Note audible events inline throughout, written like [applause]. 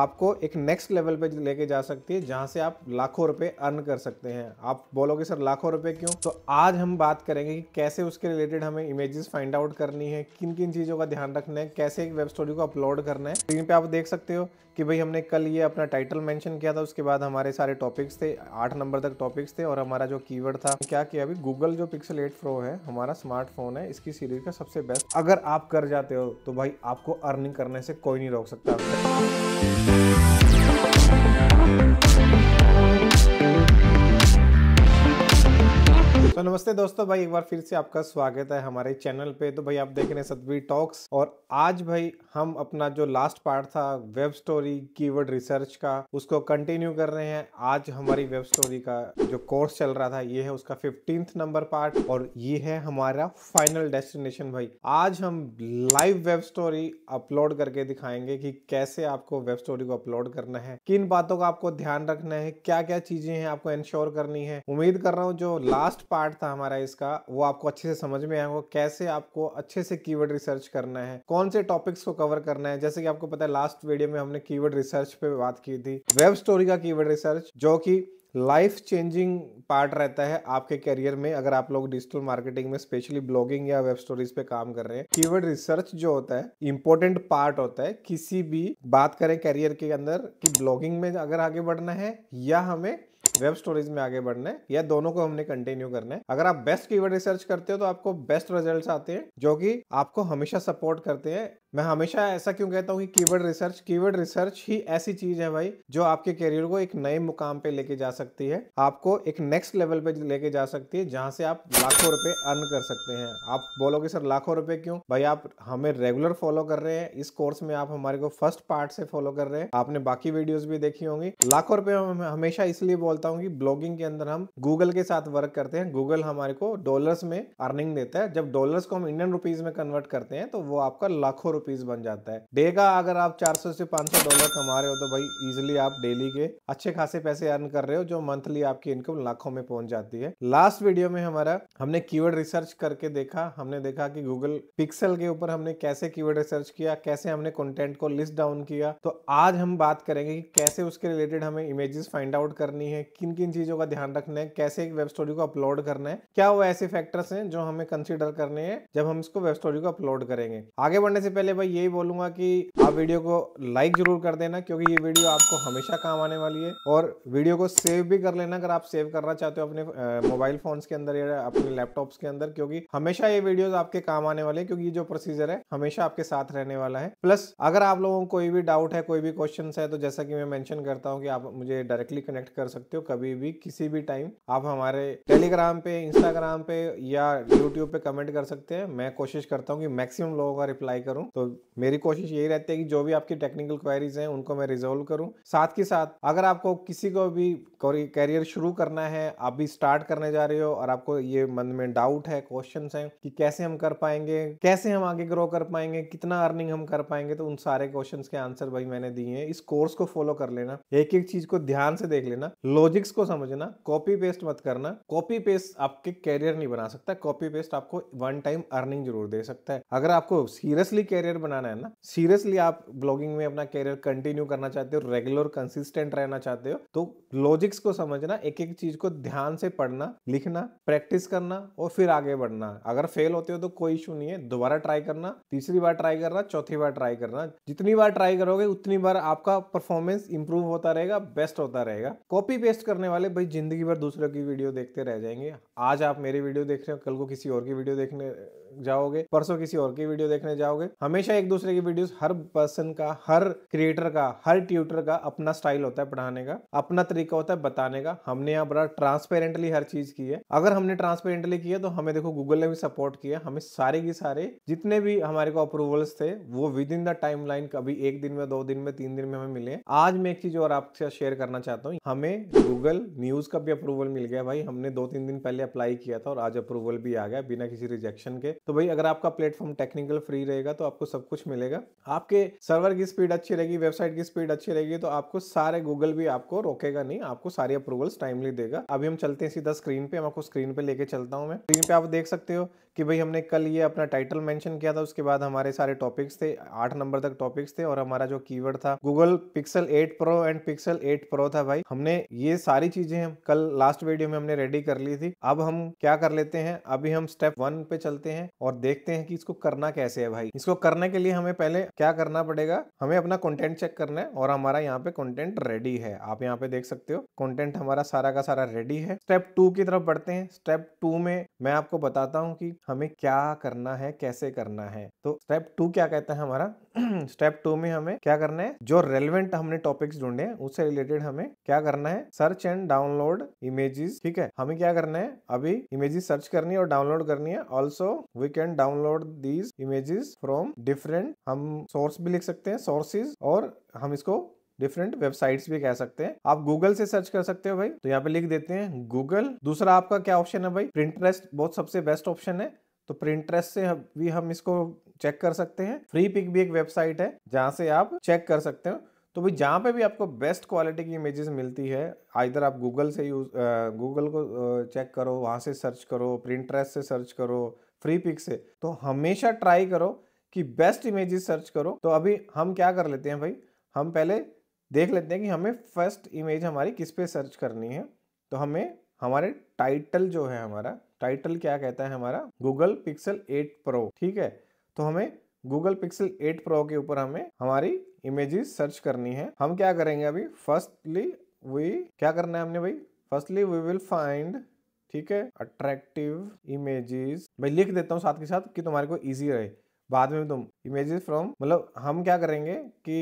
आपको एक next level पे लेके जा सकती है जहाँ से आप लाखों रुपए अर्न कर सकते हैं आप बोलोगे सर लाखों रुपए क्यों तो आज हम बात करेंगे कि कैसे उसके रिलेटेड हमें इमेजेस फाइंड आउट करनी है किन किन चीज़ों का ध्यान रखना है कैसे एक वेब स्टोरी को अपलोड करना है स्क्रीन पे आप देख सकते हो कि भाई हमने कल ये अपना टाइटल मेंशन किया था उसके बाद हमारे सारे टॉपिक्स थे आठ नंबर तक टॉपिक्स थे और हमारा जो कीवर्ड था क्या किया अभी गूगल जो पिक्सल एट प्रो है हमारा स्मार्टफोन है इसकी सीरीज का सबसे बेस्ट अगर आप कर जाते हो तो भाई आपको अर्निंग करने से कोई नहीं रोक सकता तो नमस्ते दोस्तों भाई एक बार फिर से आपका स्वागत है हमारे चैनल पे तो भाई आप देख रहे हैं सतवीर टॉक्स और आज भाई हम अपना जो लास्ट पार्ट था वेब स्टोरी कीवर्ड रिसर्च का उसको कंटिन्यू कर रहे हैं आज हमारी वेब स्टोरी का जो कोर्स चल रहा था ये है उसका फिफ्टींथ नंबर पार्ट और ये है हमारा फाइनल डेस्टिनेशन भाई आज हम लाइव वेब स्टोरी अपलोड करके दिखाएंगे की कैसे आपको वेब स्टोरी को अपलोड करना है किन बातों का आपको ध्यान रखना है क्या क्या चीजें हैं आपको इंश्योर करनी है उम्मीद कर रहा हूँ जो लास्ट पार्ट पार्ट था हमारा इसका वो आपको अच्छे से समझ में आएगा कैसे आपको अच्छे से कीवर्ड रिसर्च करना है कौन से टॉपिक्स को कवर करना है जैसे कि आपको पता है लास्ट वीडियो में हमने कीवर्ड रिसर्च पे बात की थी वेब स्टोरी का कीवर्ड रिसर्च जो कि लाइफ चेंजिंग पार्ट रहता है आपके करियर में अगर आप लोग डिजिटल मार्केटिंग में स्पेशली ब्लॉगिंग या वेब स्टोरीज पे काम कर रहे हैं कीवर्ड रिसर्च जो होता है इंपॉर्टेंट पार्ट होता है किसी भी बात करें करियर के अंदर कि ब्लॉगिंग में अगर आगे बढ़ना है या हमें वेब स्टोरीज में आगे बढ़ना है या दोनों को हमने कंटिन्यू करना है अगर आप बेस्ट कीवर्ड रिसर्च करते हो तो आपको बेस्ट रिजल्ट आते हैं जो कि आपको हमेशा सपोर्ट करते हैं मैं हमेशा ऐसा क्यों कहता हूँ कि कीवर्ड रिसर्च कीवर्ड रिसर्च ही ऐसी चीज है भाई जो आपके करियर को एक नए मुकाम पे लेके जा सकती है आपको एक नेक्स्ट लेवल पे लेके जा सकती है जहाँ से आप लाखों रुपए अर्न कर सकते हैं आप बोलोगे सर लाखों रुपए क्यों भाई आप हमें रेगुलर फॉलो कर रहे हैं इस कोर्स में आप हमारे को फर्स्ट पार्ट से फॉलो कर रहे हैं आपने बाकी वीडियोज भी देखी होंगी लाखों रुपए हमेशा इसलिए बोलता हूँ कि ब्लॉगिंग के अंदर हम गूगल के साथ वर्क करते हैं गूगल हमारे को डॉलर में अर्निंग देता है जब डॉलर्स को हम इंडियन रुपीज में कन्वर्ट करते हैं तो वो आपका लाखों रुपीज बन जाता है डे का अगर आप 400 से 500 डॉलर कमा रहे हो तो भाई इजिली आप डेली के अच्छे खासे पैसे अर्न कर रहे हो जो मंथली आपकी इनकम लाखों में पहुंच जाती है लास्ट वीडियो में हमारा हमने कीवर्ड रिसर्च करके देखा हमने देखा कि गूगल पिक्सल के ऊपर हमने कैसे कीवर्ड रिसर्च किया कैसे हमने कंटेंट को लिस्ट डाउन किया तो आज हम बात करेंगे कि कैसे उसके रिलेटेड हमें इमेजेस फाइंड आउट करनी है किन किन चीजों का ध्यान रखना है कैसे एक वेब स्टोरी को अपलोड करना है क्या वो ऐसे फैक्टर्स हैं जो हमें कंसिडर करने हैं जब हम इसको वेब स्टोरी को अपलोड करेंगे आगे बढ़ने से पहले पहले भाई यही बोलूंगा कि आप वीडियो को लाइक जरूर कर देना क्योंकि ये वीडियो आपको हमेशा काम आने वाली है और वीडियो को सेव भी कर लेना अगर आप सेव करना चाहते हो अपने मोबाइल फोन्स के अंदर या अपने लैपटॉप्स के अंदर क्योंकि हमेशा ये वीडियो आपके काम आने वाले हैं क्योंकि ये जो प्रोसीजर है हमेशा आपके साथ रहने वाला है प्लस अगर आप लोगों को कोई भी डाउट है कोई भी क्वेश्चन है तो जैसा कि मैं मैंशन करता हूँ कि आप मुझे डायरेक्टली कनेक्ट कर सकते हो कभी भी किसी भी टाइम आप हमारे टेलीग्राम पे इंस्टाग्राम पे या यूट्यूब पे कमेंट कर सकते हैं मैं कोशिश करता हूँ कि मैक्सिमम लोगों का रिप्लाई करूँ तो मेरी कोशिश यही रहती है कि जो भी आपकी टेक्निकल क्वेरीज हैं उनको मैं रिजोल्व करूं साथ के साथ अगर आपको किसी को भी करियर शुरू करना है आप भी स्टार्ट करने जा रहे हो और आपको ये मन में डाउट है क्वेश्चन है कि कैसे हम कर पाएंगे कैसे हम आगे ग्रो कर पाएंगे कितना अर्निंग हम कर पाएंगे तो उन सारे क्वेश्चन के आंसर भाई मैंने दिए हैं इस कोर्स को फॉलो कर लेना एक एक चीज को ध्यान से देख लेना लॉजिक्स को समझना कॉपी पेस्ट मत करना कॉपी पेस्ट आपके कैरियर नहीं बना सकता कॉपी पेस्ट आपको वन टाइम अर्निंग जरूर दे सकता है अगर आपको सीरियसली कैरियर करियर बनाना है ना सीरियसली आप ब्लॉगिंग में अपना करियर कंटिन्यू करना चाहते हो रेगुलर कंसिस्टेंट रहना चाहते हो तो लॉजिक्स को समझना एक एक चीज को ध्यान से पढ़ना लिखना प्रैक्टिस करना और फिर आगे बढ़ना अगर फेल होते हो तो कोई इशू नहीं है दोबारा ट्राई करना तीसरी बार ट्राई करना चौथी बार ट्राई करना जितनी बार ट्राई करोगे उतनी बार आपका परफॉर्मेंस इंप्रूव होता रहेगा बेस्ट होता रहेगा कॉपी पेस्ट करने वाले भाई जिंदगी भर दूसरों की वीडियो देखते रह जाएंगे आज आप मेरी वीडियो देख रहे हो कल को किसी और की वीडियो देखने जाओगे परसों किसी और की वीडियो देखने जाओगे हम हमेशा एक दूसरे की वीडियोस हर पर्सन का हर क्रिएटर का हर ट्यूटर का अपना स्टाइल होता है पढ़ाने का अपना तरीका होता है बताने का हमने यहाँ बड़ा ट्रांसपेरेंटली हर चीज की है अगर हमने ट्रांसपेरेंटली किया तो हमें देखो गूगल ने भी सपोर्ट किया हमें सारे के सारे जितने भी हमारे को अप्रूवल्स थे वो within the timeline कभी एक दिन में दो दिन में तीन दिन में हमें मिले आज मैं एक चीज और आपसे शेयर करना चाहता हूँ हमें गूगल न्यूज का भी अप्रूवल मिल गया भाई हमने दो तीन दिन पहले अप्लाई किया था और आज अप्रूवल भी आ गया बिना किसी रिजेक्शन के तो भाई अगर आपका प्लेटफॉर्म टेक्निकल फ्री रहेगा तो आपको आपको सब कुछ मिलेगा आपके सर्वर की स्पीड अच्छी रहेगी वेबसाइट की स्पीड अच्छी रहेगी तो आपको सारे गूगल भी आपको रोकेगा नहीं आपको सारी अप्रूवल्स टाइमली देगा अभी हम चलते हैं सीधा स्क्रीन पे मैं आपको स्क्रीन पे लेके चलता हूँ मैं स्क्रीन पे आप देख सकते हो कि भाई हमने कल ये अपना टाइटल मेंशन किया था उसके बाद हमारे सारे टॉपिक्स थे आठ नंबर तक टॉपिक्स थे और हमारा जो कीवर्ड था Google Pixel 8 pro and Pixel 8 pro था भाई हमने ये सारी चीजें कल लास्ट वीडियो में हमने रेडी कर ली थी अब हम क्या कर लेते हैं अभी हम स्टेप वन पे चलते हैं और देखते हैं कि इसको करना कैसे है भाई इसको करने के लिए हमें पहले क्या करना पड़ेगा हमें अपना कॉन्टेंट चेक करना है और हमारा यहाँ पे कॉन्टेंट रेडी है आप यहाँ पे देख सकते हो कॉन्टेंट हमारा सारा का सारा रेडी है स्टेप टू की तरफ बढ़ते हैं स्टेप टू में मैं आपको बताता हूँ कि हमें क्या करना है कैसे करना है तो स्टेप टू क्या कहता है हमारा स्टेप [clears throat] टू में हमें क्या करना है जो रेलिवेंट हमने टॉपिक्स ढूंढे हैं उससे रिलेटेड हमें क्या करना है सर्च एंड डाउनलोड इमेजेस ठीक है हमें क्या करना है अभी इमेजेस सर्च करनी है और डाउनलोड करनी है also we can download these images from different हम सोर्स भी लिख सकते हैं सोर्सेज और हम इसको डिफरेंट वेबसाइट्स भी कह सकते हैं आप गूगल से सर्च कर सकते हो भाई तो यहाँ पे लिख देते हैं गूगल दूसरा आपका क्या ऑप्शन है भाई प्रिंटरेस्ट बहुत सबसे बेस्ट ऑप्शन है तो प्रिंटरेस्ट से भी हम इसको चेक कर सकते हैं फ्री पिक भी एक वेबसाइट है जहाँ से आप चेक कर सकते हो तो भाई जहाँ पे भी आपको बेस्ट क्वालिटी की इमेजेस मिलती है इधर आप गूगल से यूज गूगल को चेक करो वहाँ से सर्च करो प्रिंटरेस्ट से सर्च करो फ्री पिक से तो हमेशा ट्राई करो कि बेस्ट इमेजेस सर्च करो तो अभी हम क्या कर लेते हैं भाई हम पहले देख लेते हैं कि हमें फर्स्ट इमेज हमारी किस पे सर्च करनी है तो हमें हमारे टाइटल जो है हमारा टाइटल क्या कहता है हमारा गूगल पिक्सल 8 प्रो ठीक है तो हमें गूगल पिक्सल 8 प्रो के ऊपर हमें हमारी इमेजेस सर्च करनी है हम क्या करेंगे अभी फर्स्टली वी क्या करना है हमने भाई फर्स्टली वी विल फाइंड ठीक है अट्रैक्टिव इमेजेस मैं लिख देता हूँ साथ के साथ कि तुम्हारे को ईजी रहे बाद में तुम इमेजेस फ्रॉम मतलब हम क्या करेंगे कि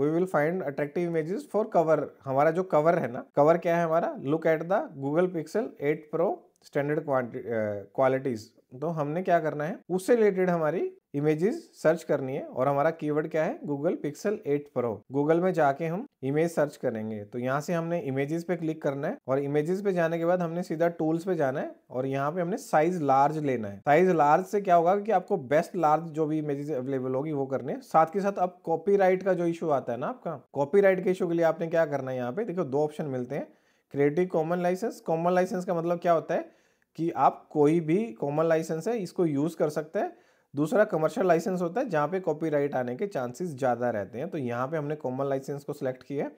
we will find attractive images for cover हमारा जो कवर है ना कवर क्या है हमारा look at the Google Pixel eight pro standard qualities तो हमने क्या करना है उससे रिलेटेड हमारी इमेजेस सर्च करनी है और हमारा कीवर्ड क्या है गूगल पिक्सल 8 प्रो गूगल में जाके हम इमेज सर्च करेंगे तो यहाँ से हमने इमेजेस पे क्लिक करना है और इमेजेस पे जाने के बाद हमने सीधा टूल्स पे जाना है और यहाँ पे हमने साइज लार्ज लेना है साइज लार्ज से क्या होगा कि आपको बेस्ट लार्ज जो भी इमेजेस अवेलेबल होगी वो करने साथ के साथ अब कॉपी का जो इशू आता है ना आपका कॉपी के इशू के लिए आपने क्या करना है यहाँ पे देखो दो ऑप्शन मिलते हैं creative common licence common licence का मतलब क्या होता है कि आप कोई भी कॉमन लाइसेंस है इसको यूज कर सकते हैं दूसरा कमर्शियल लाइसेंस होता है जहाँ पे कॉपीराइट आने के चांसेस ज़्यादा रहते हैं तो यहाँ पे हमने कॉमन लाइसेंस को सिलेक्ट किया है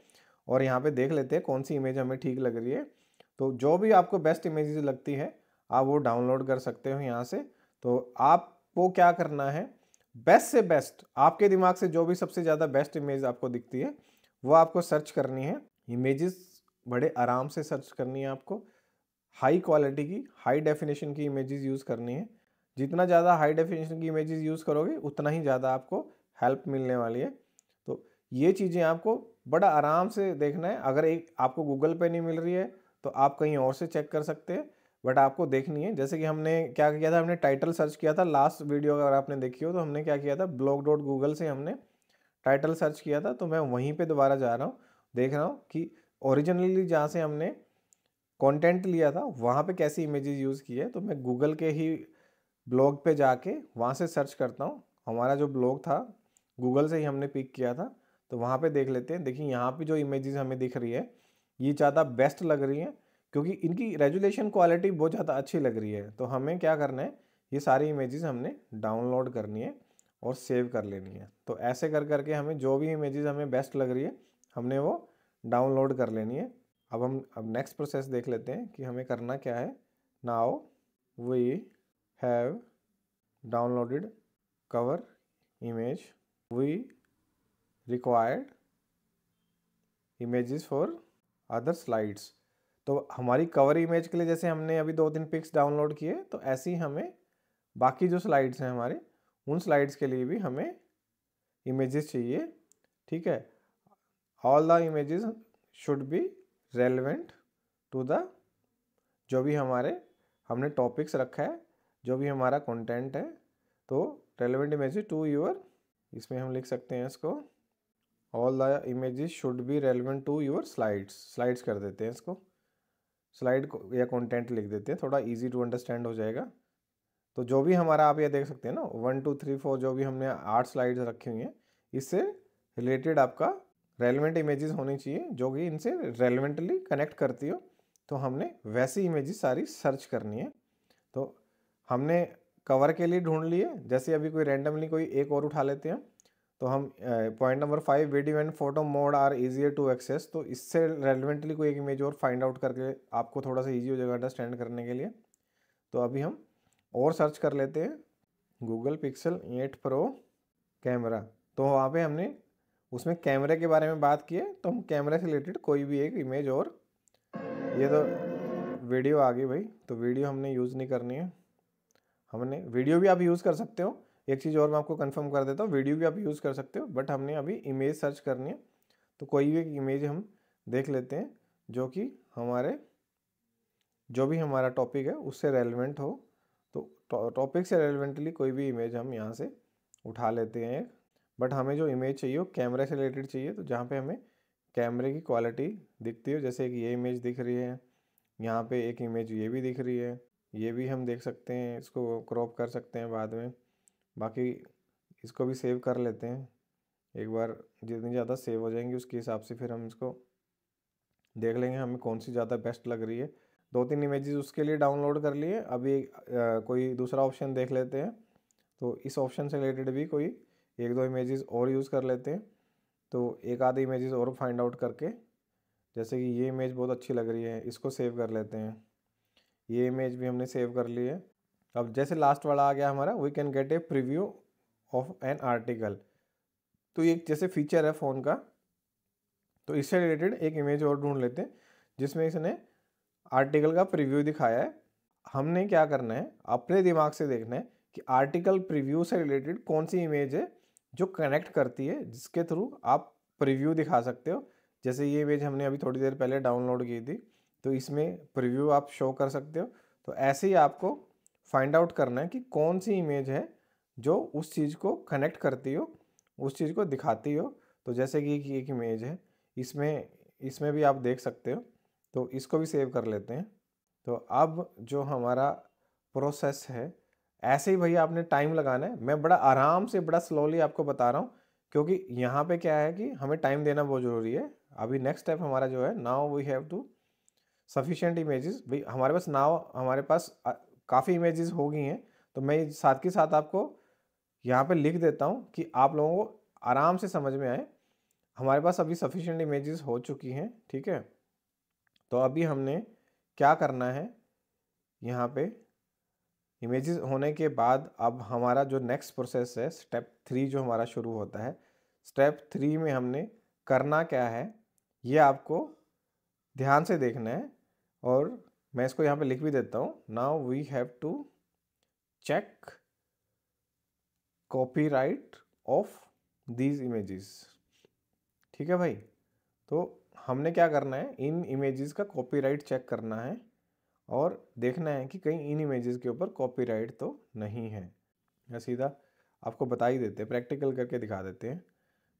और यहाँ पे देख लेते हैं कौन सी इमेज हमें ठीक लग रही है तो जो भी आपको बेस्ट इमेज लगती है आप वो डाउनलोड कर सकते हो यहाँ से तो आपको क्या करना है बेस्ट से बेस्ट आपके दिमाग से जो भी सबसे ज़्यादा बेस्ट इमेज आपको दिखती है वो आपको सर्च करनी है इमेजेस बड़े आराम से सर्च करनी है आपको हाई क्वालिटी की हाई डेफिनेशन की इमेजेस यूज़ करनी है जितना ज़्यादा हाई डेफिनेशन की इमेजेस यूज़ करोगे उतना ही ज़्यादा आपको हेल्प मिलने वाली है तो ये चीज़ें आपको बड़ा आराम से देखना है अगर एक आपको गूगल पे नहीं मिल रही है तो आप कहीं और से चेक कर सकते हैं बट आपको देखनी है जैसे कि हमने क्या किया था हमने टाइटल सर्च किया था लास्ट वीडियो अगर आपने देखी हो तो हमने क्या किया था ब्लॉग डॉट गूगल से हमने टाइटल सर्च किया था तो मैं वहीं पर दोबारा जा रहा हूँ देख रहा हूँ कि ओरिजिनली जहाँ से हमने कंटेंट लिया था वहाँ पे कैसी इमेजेस यूज़ की है तो मैं गूगल के ही ब्लॉग पे जाके वहाँ से सर्च करता हूँ हमारा जो ब्लॉग था गूगल से ही हमने पिक किया था तो वहाँ पे देख लेते हैं देखिए यहाँ पे जो इमेजेस हमें दिख रही है ये ज़्यादा बेस्ट लग रही हैं क्योंकि इनकी रेजुलेशन क्वालिटी बहुत ज़्यादा अच्छी लग रही है तो हमें क्या करना है ये सारी इमेजेस हमने डाउनलोड करनी है और सेव कर लेनी है तो ऐसे कर करके हमें जो भी इमेजेस हमें बेस्ट लग रही है हमने वो डाउनलोड कर लेनी है अब हम अब नेक्स्ट प्रोसेस देख लेते हैं कि हमें करना क्या है now we have downloaded cover image we required images for other slides तो हमारी कवर इमेज के लिए जैसे हमने अभी दो तीन पिक्स डाउनलोड किए तो ऐसे ही हमें बाकी जो स्लाइड्स हैं हमारे उन स्लाइड्स के लिए भी हमें इमेजेस चाहिए ठीक है all the images should be relevant to the जो भी हमारे हमने टॉपिक्स रखा है जो भी हमारा कंटेंट है तो रेलिवेंट इमेज टू योर इसमें हम लिख सकते हैं इसको all the image should be relevant to your slides slides कर देते हैं इसको स्लाइड को या कंटेंट लिख देते हैं थोड़ा इजी टू अंडरस्टैंड हो जाएगा तो जो भी हमारा आप ये देख सकते हैं ना वन टू थ्री फोर जो भी हमने आठ स्लाइड्स रखी हुई हैं इससे रिलेटेड आपका रेलिवेंट इमेजेस होनी चाहिए जो कि इनसे रेलिवेंटली कनेक्ट करती हो तो हमने वैसी इमेजेस सारी सर्च करनी है हमने कवर के लिए ढूंढ लिए जैसे अभी कोई रैंडमली कोई एक और उठा लेते हैं तो हम point number five video and photo mode are easier to access तो इससे रेलिवेंटली कोई एक इमेज और फाइंड आउट करके आपको थोड़ा सा ईजी हो जाएगा अंडरस्टैंड करने के लिए तो अभी हम और सर्च कर लेते हैं Google Pixel eight pro camera तो वहाँ पे हमने उसमें कैमरे के बारे में बात की है तो हम कैमरे से रिलेटेड कोई भी एक इमेज और ये तो वीडियो आ गई भाई तो वीडियो हमने यूज़ नहीं करनी है हमने वीडियो भी आप यूज़ कर सकते हो एक चीज़ और मैं आपको कंफर्म कर देता हूँ वीडियो भी आप यूज़ कर सकते हो बट हमने अभी इमेज सर्च करनी है तो कोई भी एक इमेज हम देख लेते हैं जो कि हमारे जो भी हमारा टॉपिक है उससे रेलिवेंट हो तो टॉपिक से रेलिवेंटली कोई भी इमेज हम यहाँ से उठा लेते हैं बट हमें जो इमेज चाहिए वो कैमरे से रिलेटेड चाहिए तो जहाँ पे हमें कैमरे की क्वालिटी दिखती हो जैसे एक ये इमेज दिख रही है यहाँ पे एक इमेज ये भी दिख रही है ये भी हम देख सकते हैं इसको क्रॉप कर सकते हैं बाद में बाकी इसको भी सेव कर लेते हैं एक बार जितनी ज़्यादा सेव हो जाएंगी उसके हिसाब से फिर हम इसको देख लेंगे हमें कौन सी ज़्यादा बेस्ट लग रही है दो तीन इमेजेस उसके लिए डाउनलोड कर लिए अभी आ, कोई दूसरा ऑप्शन देख लेते हैं तो इस ऑप्शन से रिलेटेड भी कोई एक दो इमेजेस और यूज़ कर लेते हैं तो एक आधे इमेजेस और फाइंड आउट करके जैसे कि ये इमेज बहुत अच्छी लग रही है इसको सेव कर लेते हैं ये इमेज भी हमने सेव कर ली है अब जैसे लास्ट वाला आ गया हमारा we can get a preview of an article तो ये जैसे फीचर है फ़ोन का तो इससे रिलेटेड एक इमेज और ढूंढ लेते हैं जिसमें इसने आर्टिकल का प्रिव्यू दिखाया है हमने क्या करना है अपने दिमाग से देखना है कि आर्टिकल प्रिव्यू से रिलेटेड कौन सी इमेज है जो कनेक्ट करती है जिसके थ्रू आप प्रिव्यू दिखा सकते हो जैसे ये इमेज हमने अभी थोड़ी देर पहले डाउनलोड की थी तो इसमें प्रीव्यू आप शो कर सकते हो तो ऐसे ही आपको फाइंड आउट करना है कि कौन सी इमेज है जो उस चीज़ को कनेक्ट करती हो उस चीज़ को दिखाती हो तो जैसे कि एक इमेज है इसमें इसमें भी आप देख सकते हो तो इसको भी सेव कर लेते हैं तो अब जो हमारा प्रोसेस है ऐसे ही भैया आपने टाइम लगाना है मैं बड़ा आराम से बड़ा स्लोली आपको बता रहा हूँ क्योंकि यहाँ पे क्या है कि हमें टाइम देना बहुत ज़रूरी है अभी नेक्स्ट स्टेप हमारा जो है now we have two sufficient images भाई हमारे पास नाव हमारे पास काफ़ी इमेजेस हो गई हैं तो मैं साथ के साथ आपको यहाँ पे लिख देता हूँ कि आप लोगों को आराम से समझ में आए हमारे पास अभी सफिशेंट इमेजेस हो चुकी हैं ठीक है तो अभी हमने क्या करना है यहाँ पे इमेजेस होने के बाद अब हमारा जो नेक्स्ट प्रोसेस है स्टेप थ्री जो हमारा शुरू होता है स्टेप थ्री में हमने करना क्या है ये आपको ध्यान से देखना है और मैं इसको यहाँ पे लिख भी देता हूँ now we have to check copyright of these images ठीक है भाई तो हमने क्या करना है इन इमेजेस का कॉपीराइट चेक करना है और देखना है कि कहीं इन इमेजेस के ऊपर कॉपीराइट तो नहीं है या सीधा आपको बता ही देते हैं प्रैक्टिकल करके दिखा देते हैं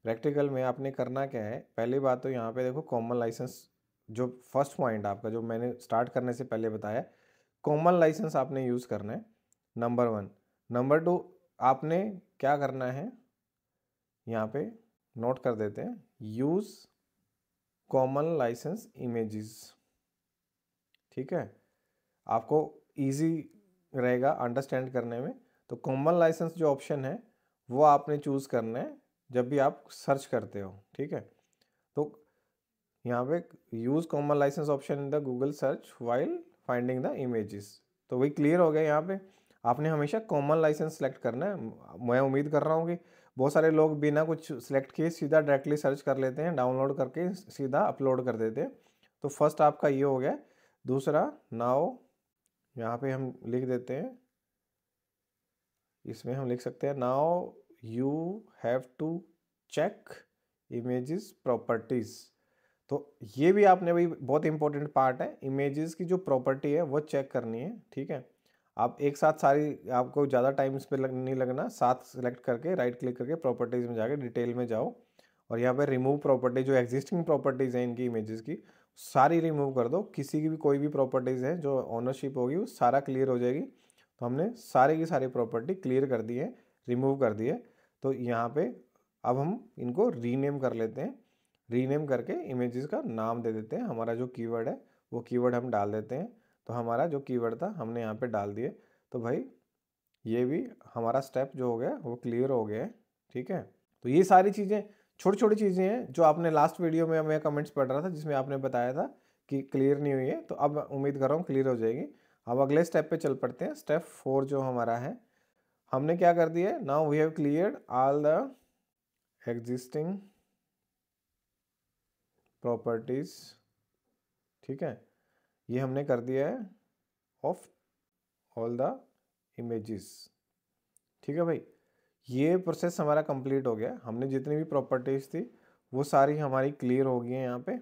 प्रैक्टिकल में आपने करना क्या है पहली बात तो यहाँ पे देखो कॉमन लाइसेंस जो फर्स्ट पॉइंट आपका जो मैंने स्टार्ट करने से पहले बताया कॉमन लाइसेंस आपने यूज़ करना है नंबर वन नंबर टू आपने क्या करना है यहाँ पे नोट कर देते हैं यूज़ कॉमन लाइसेंस इमेजेस ठीक है आपको इजी रहेगा अंडरस्टैंड करने में तो कॉमन लाइसेंस जो ऑप्शन है वो आपने चूज़ करना है जब भी आप सर्च करते हो ठीक है तो यहाँ पे use common licence option in the Google search while finding the images तो वही क्लियर हो गया यहाँ पे आपने हमेशा कॉमन लाइसेंस सेलेक्ट करना है मैं उम्मीद कर रहा हूँ कि बहुत सारे लोग बिना कुछ सेलेक्ट किए सीधा डायरेक्टली सर्च कर लेते हैं डाउनलोड करके सीधा अपलोड कर देते हैं तो फर्स्ट आपका ये हो गया दूसरा नाव यहाँ पे हम लिख देते हैं इसमें हम लिख सकते हैं now you have to check images properties तो ये भी आपने भाई बहुत इंपॉर्टेंट पार्ट है इमेजेस की जो प्रॉपर्टी है वो चेक करनी है ठीक है आप एक साथ सारी आपको ज़्यादा टाइम इस पर लग, नहीं लगना साथ सेलेक्ट करके राइट क्लिक करके प्रॉपर्टीज़ में जाके डिटेल में जाओ और यहाँ पर रिमूव प्रॉपर्टी जो एग्जिस्टिंग प्रॉपर्टीज़ हैं इनकी इमेजेस की सारी रिमूव कर दो किसी की भी कोई भी प्रॉपर्टीज़ हैं जो ओनरशिप होगी वो सारा क्लियर हो जाएगी तो हमने सारे की सारी प्रॉपर्टी क्लियर कर दी है रिमूव कर दी है तो यहाँ पर अब हम इनको रीनेम कर लेते हैं रीनेम करके इमेजेस का नाम दे देते हैं हमारा जो कीवर्ड है वो कीवर्ड हम डाल देते हैं तो हमारा जो कीवर्ड था हमने यहाँ पे डाल दिए तो भाई ये भी हमारा स्टेप जो हो गया वो क्लियर हो गया है ठीक है तो ये सारी चीज़ें छोटी छोटी चीज़ें हैं जो आपने लास्ट वीडियो में मैं कमेंट्स पढ़ रहा था जिसमें आपने बताया था कि क्लियर नहीं हुई है तो अब उम्मीद कर रहा हूँ क्लियर हो जाएगी अब अगले स्टेप पर चल पड़ते हैं स्टेप फोर जो हमारा है हमने क्या कर दिया now we have clear all the existing properties ठीक है ये हमने कर दिया है ऑफ ऑल द इमेजेस ठीक है भाई ये प्रोसेस हमारा कंप्लीट हो गया हमने जितनी भी प्रॉपर्टीज़ थी वो सारी हमारी क्लियर हो गई है यहाँ पे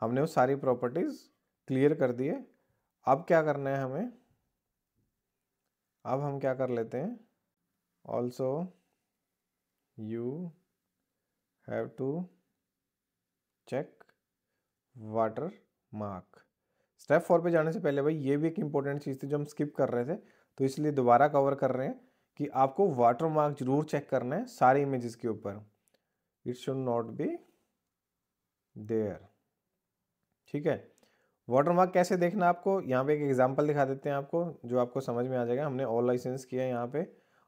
हमने वो सारी प्रॉपर्टीज़ क्लियर कर दिए अब क्या करना है हमें अब हम क्या कर लेते हैं also you have to check watermark step four पे जाने से पहले भाई ये भी एक इंपॉर्टेंट चीज़ थी जो हम स्किप कर रहे थे तो इसलिए दोबारा कवर कर रहे हैं कि आपको वाटर मार्क जरूर चेक करना है सारे इमेजेस के ऊपर it should not be there ठीक है वाटर मार्क कैसे देखना आपको यहाँ पे एक एग्जांपल दिखा देते हैं आपको जो आपको समझ में आ जाएगा हमने ऑल लाइसेंस किया है यहाँ पे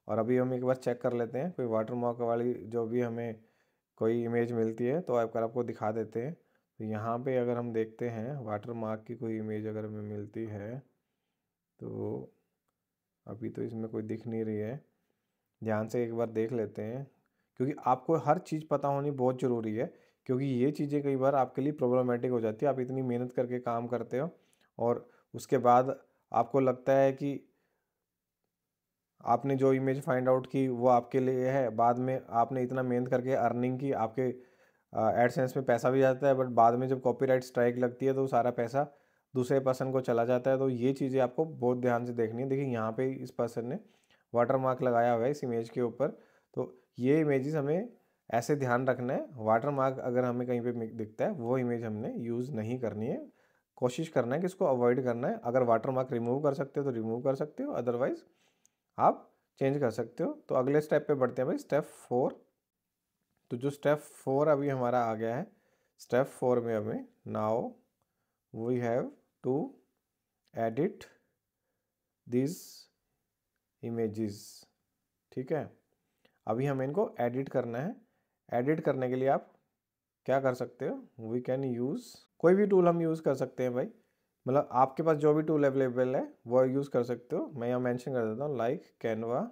और अभी हम एक बार चेक कर लेते हैं कोई वाटर मार्क वाली जो भी हमें कोई इमेज मिलती है तो एक आपको दिखा देते हैं तो यहाँ पे अगर हम देखते हैं वाटर मार्क की कोई इमेज अगर हमें मिलती है तो अभी तो इसमें कोई दिख नहीं रही है ध्यान से एक बार देख लेते हैं क्योंकि आपको हर चीज़ पता होनी बहुत ज़रूरी है क्योंकि ये चीज़ें कई बार आपके लिए प्रॉब्लमेटिक हो जाती है आप इतनी मेहनत करके काम करते हो और उसके बाद आपको लगता है कि आपने जो इमेज फाइंड आउट की वो आपके लिए है बाद में आपने इतना मेहनत करके अर्निंग की आपके एडसेंस में पैसा भी जाता है बट बाद में जब कॉपीराइट स्ट्राइक लगती है तो सारा पैसा दूसरे पर्सन को चला जाता है तो ये चीज़ें आपको बहुत ध्यान से देखनी है देखिए यहाँ पे इस पर्सन ने वाटर मार्क लगाया हुआ है इस इमेज के ऊपर तो ये इमेजेस हमें ऐसे ध्यान रखना है वाटर मार्क अगर हमें कहीं पे दिखता है वो इमेज हमने यूज़ नहीं करनी है कोशिश करना है कि इसको अवॉइड करना है अगर वाटर मार्क रिमूव कर सकते हो तो रिमूव कर सकते हो अदरवाइज़ आप चेंज कर सकते हो तो अगले स्टेप पे बढ़ते हैं भाई स्टेप फोर तो जो स्टेप फोर अभी हमारा आ गया है स्टेप फोर में हमें now we have to edit this images ठीक है अभी हमें इनको एडिट करना है एडिट करने के लिए आप क्या कर सकते हो वी कैन यूज़ कोई भी टूल हम यूज़ कर सकते हैं भाई मतलब आपके पास जो भी टूल अवेलेबल है वो यूज़ कर सकते हो मैं यहाँ मेंशन कर देता हूँ लाइक कैनवा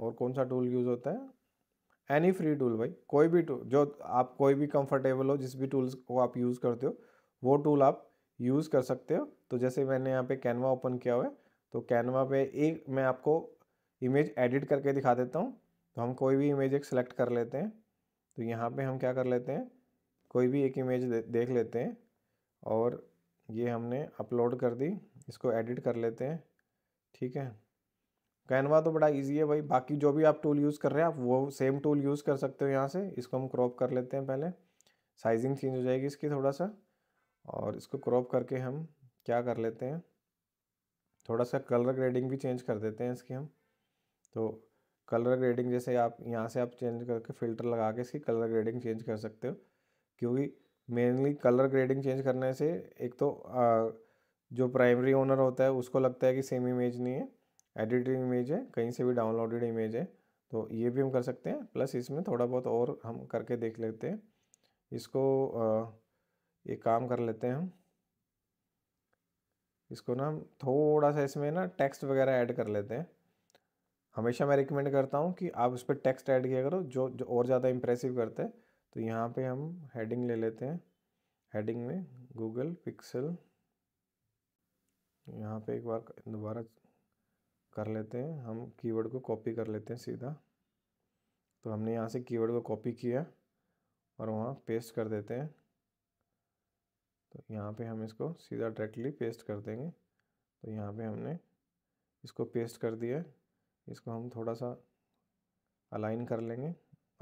और कौन सा टूल यूज़ होता है एनी फ्री टूल भाई कोई भी टूल जो आप कोई भी कंफर्टेबल हो जिस भी टूल्स को आप यूज़ करते हो वो टूल आप यूज़ कर सकते हो तो जैसे मैंने यहाँ पे कैनवा ओपन किया हुआ है तो कैनवा पे एक मैं आपको इमेज एडिट करके दिखा देता हूँ तो हम कोई भी इमेज एक सेलेक्ट कर लेते हैं तो यहाँ पे हम क्या कर लेते हैं कोई भी एक इमेज दे, देख लेते हैं और ये हमने अपलोड कर दी इसको एडिट कर लेते हैं ठीक है कैनवा तो बड़ा इजी है भाई बाकी जो भी आप टूल यूज़ कर रहे हैं आप वो सेम टूल यूज़ कर सकते हो यहाँ से इसको हम क्रॉप कर लेते हैं पहले साइजिंग चेंज हो जाएगी इसकी थोड़ा सा और इसको क्रॉप करके हम क्या कर लेते हैं थोड़ा सा कलर ग्रेडिंग भी चेंज कर देते हैं इसकी हम तो कलर ग्रेडिंग जैसे आप यहाँ से आप चेंज करके फ़िल्टर लगा के इसकी कलर ग्रेडिंग चेंज कर सकते हो क्योंकि मेनली कलर ग्रेडिंग चेंज करने से एक तो आ, जो प्राइमरी ओनर होता है उसको लगता है कि सेम इमेज नहीं है एडिटेड इमेज है कहीं से भी डाउनलोडेड इमेज है तो ये भी हम कर सकते हैं प्लस इसमें थोड़ा बहुत और हम करके देख लेते हैं इसको ये काम कर लेते हैं हम इसको ना थोड़ा सा इसमें ना टेक्स्ट वगैरह ऐड कर लेते हैं हमेशा मैं रिकमेंड करता हूँ कि आप उस पर टेक्स्ट ऐड किया करो जो जो और ज़्यादा इम्प्रेसिव करते हैं तो यहाँ पे हम हेडिंग ले लेते हैं हेडिंग में गूगल पिक्सल यहाँ पे एक बार दोबारा कर लेते हैं हम कीवर्ड को कॉपी कर लेते हैं सीधा तो हमने यहाँ से कीवर्ड को कॉपी किया और वहाँ पेस्ट कर देते हैं तो यहाँ पे हम इसको सीधा डायरेक्टली पेस्ट कर देंगे तो यहाँ पे हमने इसको पेस्ट कर दिया इसको हम थोड़ा सा अलाइन कर लेंगे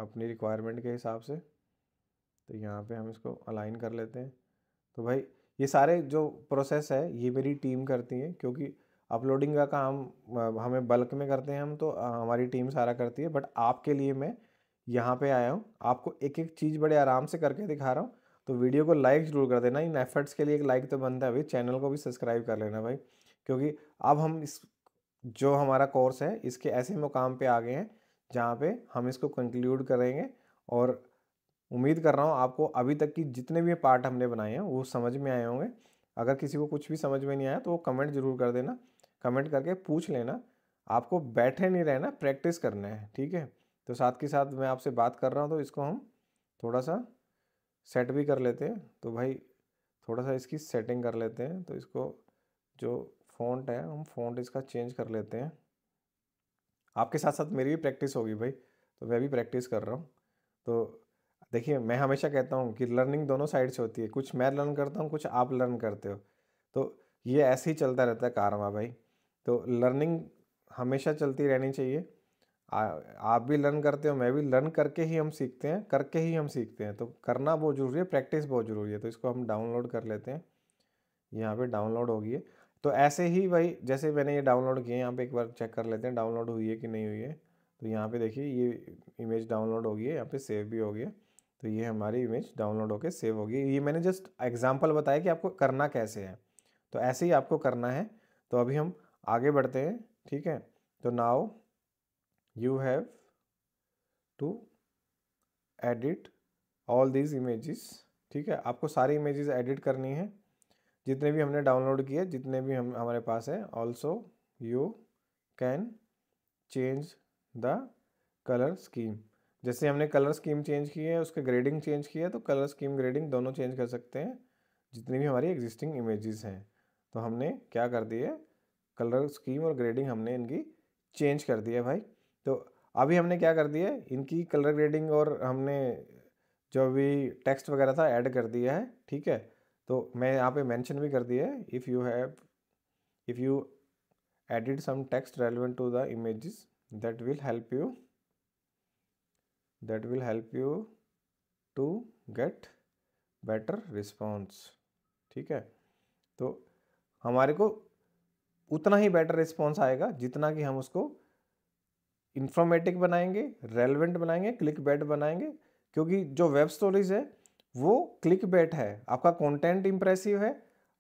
अपनी रिक्वायरमेंट के हिसाब से तो यहाँ पे हम इसको अलाइन कर लेते हैं तो भाई ये सारे जो प्रोसेस है ये मेरी टीम करती है क्योंकि अपलोडिंग का काम हमें बल्क में करते हैं हम तो हमारी टीम सारा करती है बट आपके लिए मैं यहाँ पे आया हूँ आपको एक एक चीज़ बड़े आराम से करके दिखा रहा हूँ तो वीडियो को लाइक ज़रूर कर देना इन एफर्ट्स के लिए एक लाइक तो बनता है भाई चैनल को भी सब्सक्राइब कर लेना भाई क्योंकि अब हम इस जो हमारा कोर्स है इसके ऐसे मुकाम पर आ गए हैं जहाँ पर हम इसको कंक्लूड करेंगे और उम्मीद कर रहा हूँ आपको अभी तक की जितने भी पार्ट हमने बनाए हैं वो समझ में आए होंगे अगर किसी को कुछ भी समझ में नहीं आया तो वो कमेंट ज़रूर कर देना कमेंट करके पूछ लेना आपको बैठे नहीं रहना प्रैक्टिस करना है ठीक है तो साथ के साथ मैं आपसे बात कर रहा हूँ तो इसको हम थोड़ा सा सेट भी कर लेते हैं तो भाई थोड़ा सा इसकी सेटिंग कर लेते हैं तो इसको जो फ़ॉन्ट है हम फ़ॉन्ट इसका चेंज कर लेते हैं आपके साथ साथ मेरी भी प्रैक्टिस होगी भाई तो मैं भी प्रैक्टिस कर रहा हूँ तो देखिए मैं हमेशा कहता हूँ कि लर्निंग दोनों साइड से होती है कुछ मैं लर्न करता हूँ कुछ आप लर्न करते हो तो ये ऐसे ही चलता रहता है कारवा भाई तो लर्निंग हमेशा चलती रहनी चाहिए आ, आप भी लर्न करते हो मैं भी लर्न करके ही हम सीखते हैं करके ही हम सीखते हैं तो करना बहुत ज़रूरी है प्रैक्टिस बहुत ज़रूरी है तो इसको हम डाउनलोड कर लेते हैं यहाँ पे डाउनलोड होगी है तो ऐसे ही भाई जैसे मैंने ये डाउनलोड किए यहाँ पे एक बार चेक कर लेते हैं डाउनलोड हुई है कि नहीं हुई है तो यहाँ पे देखिए ये इमेज डाउनलोड होगी है यहाँ पे सेव भी होगी है तो ये हमारी इमेज डाउनलोड होकर सेव होगी ये मैंने जस्ट एग्जाम्पल बताया कि आपको करना कैसे है तो ऐसे ही आपको करना है तो अभी हम आगे बढ़ते हैं ठीक है तो now you have to edit all these images ठीक है आपको सारी इमेजेस एडिट करनी है जितने भी हमने डाउनलोड किए जितने भी हम हमारे पास है also you can change the colour scheme जैसे हमने कलर स्कीम चेंज की है उसके ग्रेडिंग चेंज किए है तो कलर स्कीम ग्रेडिंग दोनों चेंज कर सकते हैं जितनी भी हमारी एग्जिस्टिंग इमेजेस हैं तो हमने क्या कर दिए है कलर स्कीम और ग्रेडिंग हमने इनकी चेंज कर दी है भाई तो अभी हमने क्या कर दिया है इनकी कलर ग्रेडिंग और हमने जो भी टेक्स्ट वगैरह था ऐड कर दिया है ठीक है तो मैं यहाँ पे मेंशन भी कर दिया है if you have if you added some text relevant to the images that will help you that will help you to get better response ठीक है तो हमारे को उतना ही बेटर रिस्पॉन्स आएगा जितना कि हम उसको इंफॉर्मेटिक बनाएंगे रेलिवेंट बनाएंगे क्लिक बैट बनाएंगे क्योंकि जो वेब स्टोरीज है वो क्लिक बैट है आपका कंटेंट इम्प्रेसिव है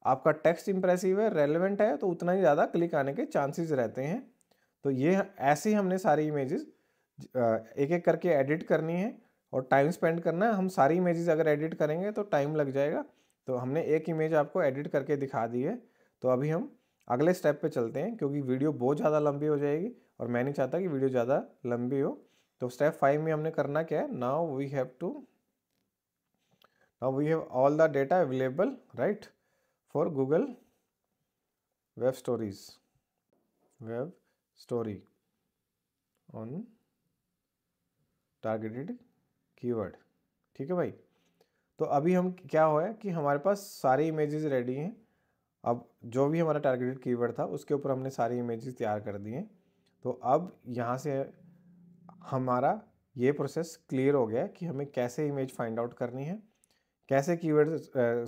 आपका टेक्स्ट इम्प्रेसिव है रेलिवेंट है तो उतना ही ज़्यादा क्लिक आने के चांसेस रहते हैं तो ये ऐसी हमने सारी इमेजेस एक एक करके एडिट करनी है और टाइम स्पेंड करना है हम सारी इमेजेस अगर एडिट करेंगे तो टाइम लग जाएगा तो हमने एक इमेज आपको एडिट करके दिखा दी है तो अभी हम अगले स्टेप पे चलते हैं क्योंकि वीडियो बहुत ज़्यादा लंबी हो जाएगी और मैं नहीं चाहता कि वीडियो ज़्यादा लंबी हो तो स्टेप फाइव में हमने करना क्या है now we have to now we have all the data available right for Google web stories web story on targeted keyword ठीक है भाई तो अभी हम क्या हुआ है कि हमारे पास सारी इमेजेस रेडी हैं अब जो भी हमारा टारगेटेड कीवर्ड था उसके ऊपर हमने सारी इमेजेस तैयार कर दिए हैं तो अब यहाँ से हमारा ये प्रोसेस क्लियर हो गया कि हमें कैसे इमेज फाइंड आउट करनी है कैसे कीवर्ड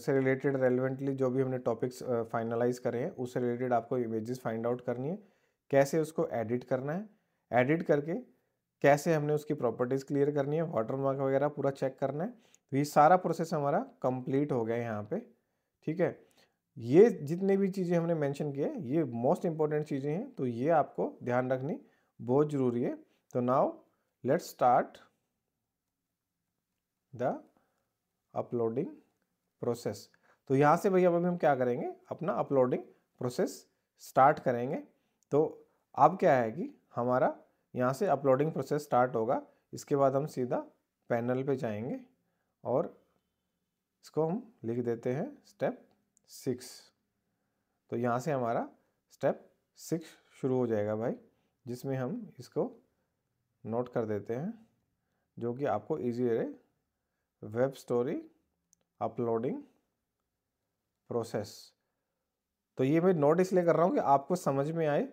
से रिलेटेड रेलिवेंटली जो भी हमने टॉपिक्स फाइनलाइज करे हैं उससे रिलेटेड आपको इमेजेस फाइंड आउट करनी है कैसे उसको एडिट करना है एडिट करके कैसे हमने उसकी प्रॉपर्टीज़ क्लियर करनी है वाटर मार्क वगैरह पूरा चेक करना है तो ये सारा प्रोसेस हमारा कंप्लीट हो गया यहाँ पे ठीक है ये जितने भी चीज़ें हमने मेंशन किए ये मोस्ट इम्पॉर्टेंट चीज़ें हैं तो ये आपको ध्यान रखनी बहुत ज़रूरी है तो now let's start the uploading process तो यहाँ से भैया अभी हम क्या करेंगे अपना अपलोडिंग प्रोसेस स्टार्ट करेंगे तो अब क्या है कि हमारा यहाँ से अपलोडिंग प्रोसेस स्टार्ट होगा इसके बाद हम सीधा पैनल पे जाएंगे और इसको हम लिख देते हैं स्टेप सिक्स तो यहाँ से हमारा स्टेप सिक्स शुरू हो जाएगा भाई जिसमें हम इसको नोट कर देते हैं जो कि आपको ईजी रहे वेब स्टोरी अपलोडिंग प्रोसेस तो ये मैं नोट इसलिए कर रहा हूँ कि आपको समझ में आए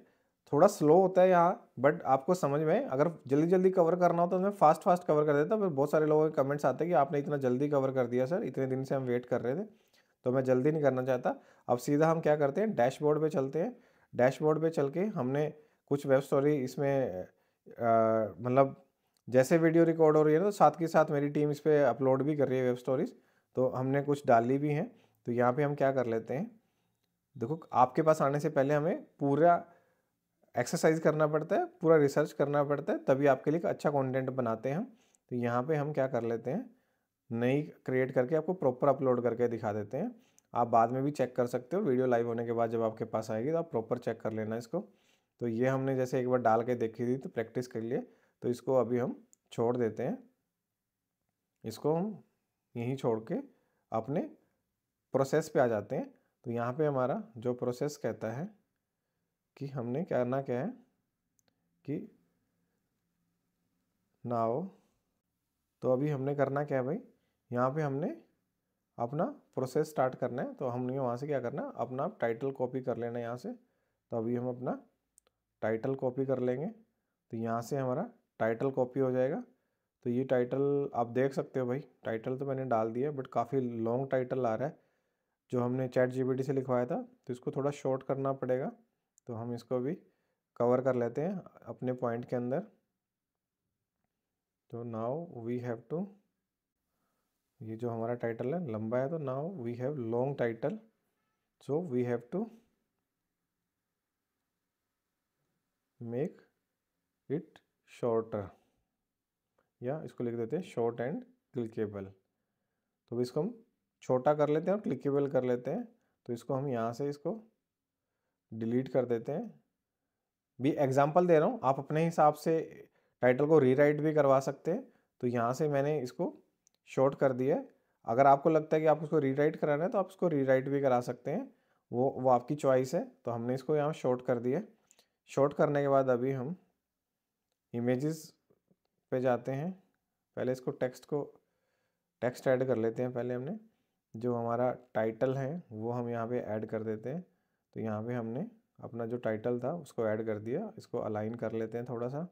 थोड़ा स्लो होता है यहाँ बट आपको समझ में आए अगर जल्दी जल्दी कवर करना हो तो मैं फास्ट फास्ट कवर कर देता फिर बहुत सारे लोगों के कमेंट्स आते हैं कि आपने इतना जल्दी कवर कर दिया सर इतने दिन से हम वेट कर रहे थे तो मैं जल्दी नहीं करना चाहता अब सीधा हम क्या करते हैं डैशबोर्ड पे चलते हैं डैशबोर्ड पे चल के हमने कुछ वेब स्टोरी इसमें मतलब जैसे वीडियो रिकॉर्ड हो रही है ना तो साथ के साथ मेरी टीम इस पर अपलोड भी कर रही है वेब स्टोरीज़ तो हमने कुछ डाली भी हैं तो यहाँ पे हम क्या कर लेते हैं देखो आपके पास आने से पहले हमें पूरा एक्सरसाइज करना पड़ता है पूरा रिसर्च करना पड़ता है तभी आपके लिए अच्छा कंटेंट बनाते हैं हम तो यहाँ पे हम क्या कर लेते हैं नई क्रिएट करके आपको प्रॉपर अपलोड करके दिखा देते हैं आप बाद में भी चेक कर सकते हो वीडियो लाइव होने के बाद जब आपके पास आएगी तो आप प्रॉपर चेक कर लेना इसको तो ये हमने जैसे एक बार डाल के देखी थी तो प्रैक्टिस के लिए तो इसको अभी हम छोड़ देते हैं इसको हम यहीं छोड़ के अपने प्रोसेस पे आ जाते हैं तो यहाँ पे हमारा जो प्रोसेस कहता है कि हमने करना क्या है कि नाव तो अभी हमने करना क्या है भाई यहाँ पे हमने अपना प्रोसेस स्टार्ट करना है तो हमने वहाँ से क्या करना है अपना टाइटल कॉपी कर लेना है यहाँ से तो अभी हम अपना टाइटल कॉपी कर लेंगे तो यहाँ से हमारा टाइटल कॉपी हो जाएगा तो ये टाइटल आप देख सकते हो भाई टाइटल तो मैंने डाल दिया बट काफ़ी लॉन्ग टाइटल आ रहा है जो हमने चैट जी से लिखवाया था तो इसको थोड़ा शॉर्ट करना पड़ेगा तो हम इसको भी कवर कर लेते हैं अपने पॉइंट के अंदर तो नाउ वी हैव टू ये जो हमारा टाइटल है लंबा है तो now we have long title so we have to make it shorter या इसको लिख देते हैं शॉर्ट एंड क्लिकेबल तो इसको हम छोटा कर लेते हैं और क्लिकेबल कर लेते हैं तो इसको हम यहाँ से इसको डिलीट कर देते हैं भी एग्जांपल दे रहा हूँ आप अपने हिसाब से टाइटल को रीराइट भी करवा सकते हैं तो यहाँ से मैंने इसको शॉर्ट कर दिया है अगर आपको लगता है कि आप उसको रीराइट कराना है तो आप उसको रीराइट भी करा सकते हैं वो वो आपकी चॉइस है तो हमने इसको यहाँ शॉर्ट कर दिया शॉर्ट करने के बाद अभी हम इमेजेस पे जाते हैं पहले इसको टेक्स्ट को टेक्स्ट ऐड कर लेते हैं पहले हमने जो हमारा टाइटल है वो हम यहाँ पे ऐड कर देते हैं तो यहाँ पे हमने अपना जो टाइटल था उसको ऐड कर दिया इसको अलाइन कर लेते हैं थोड़ा सा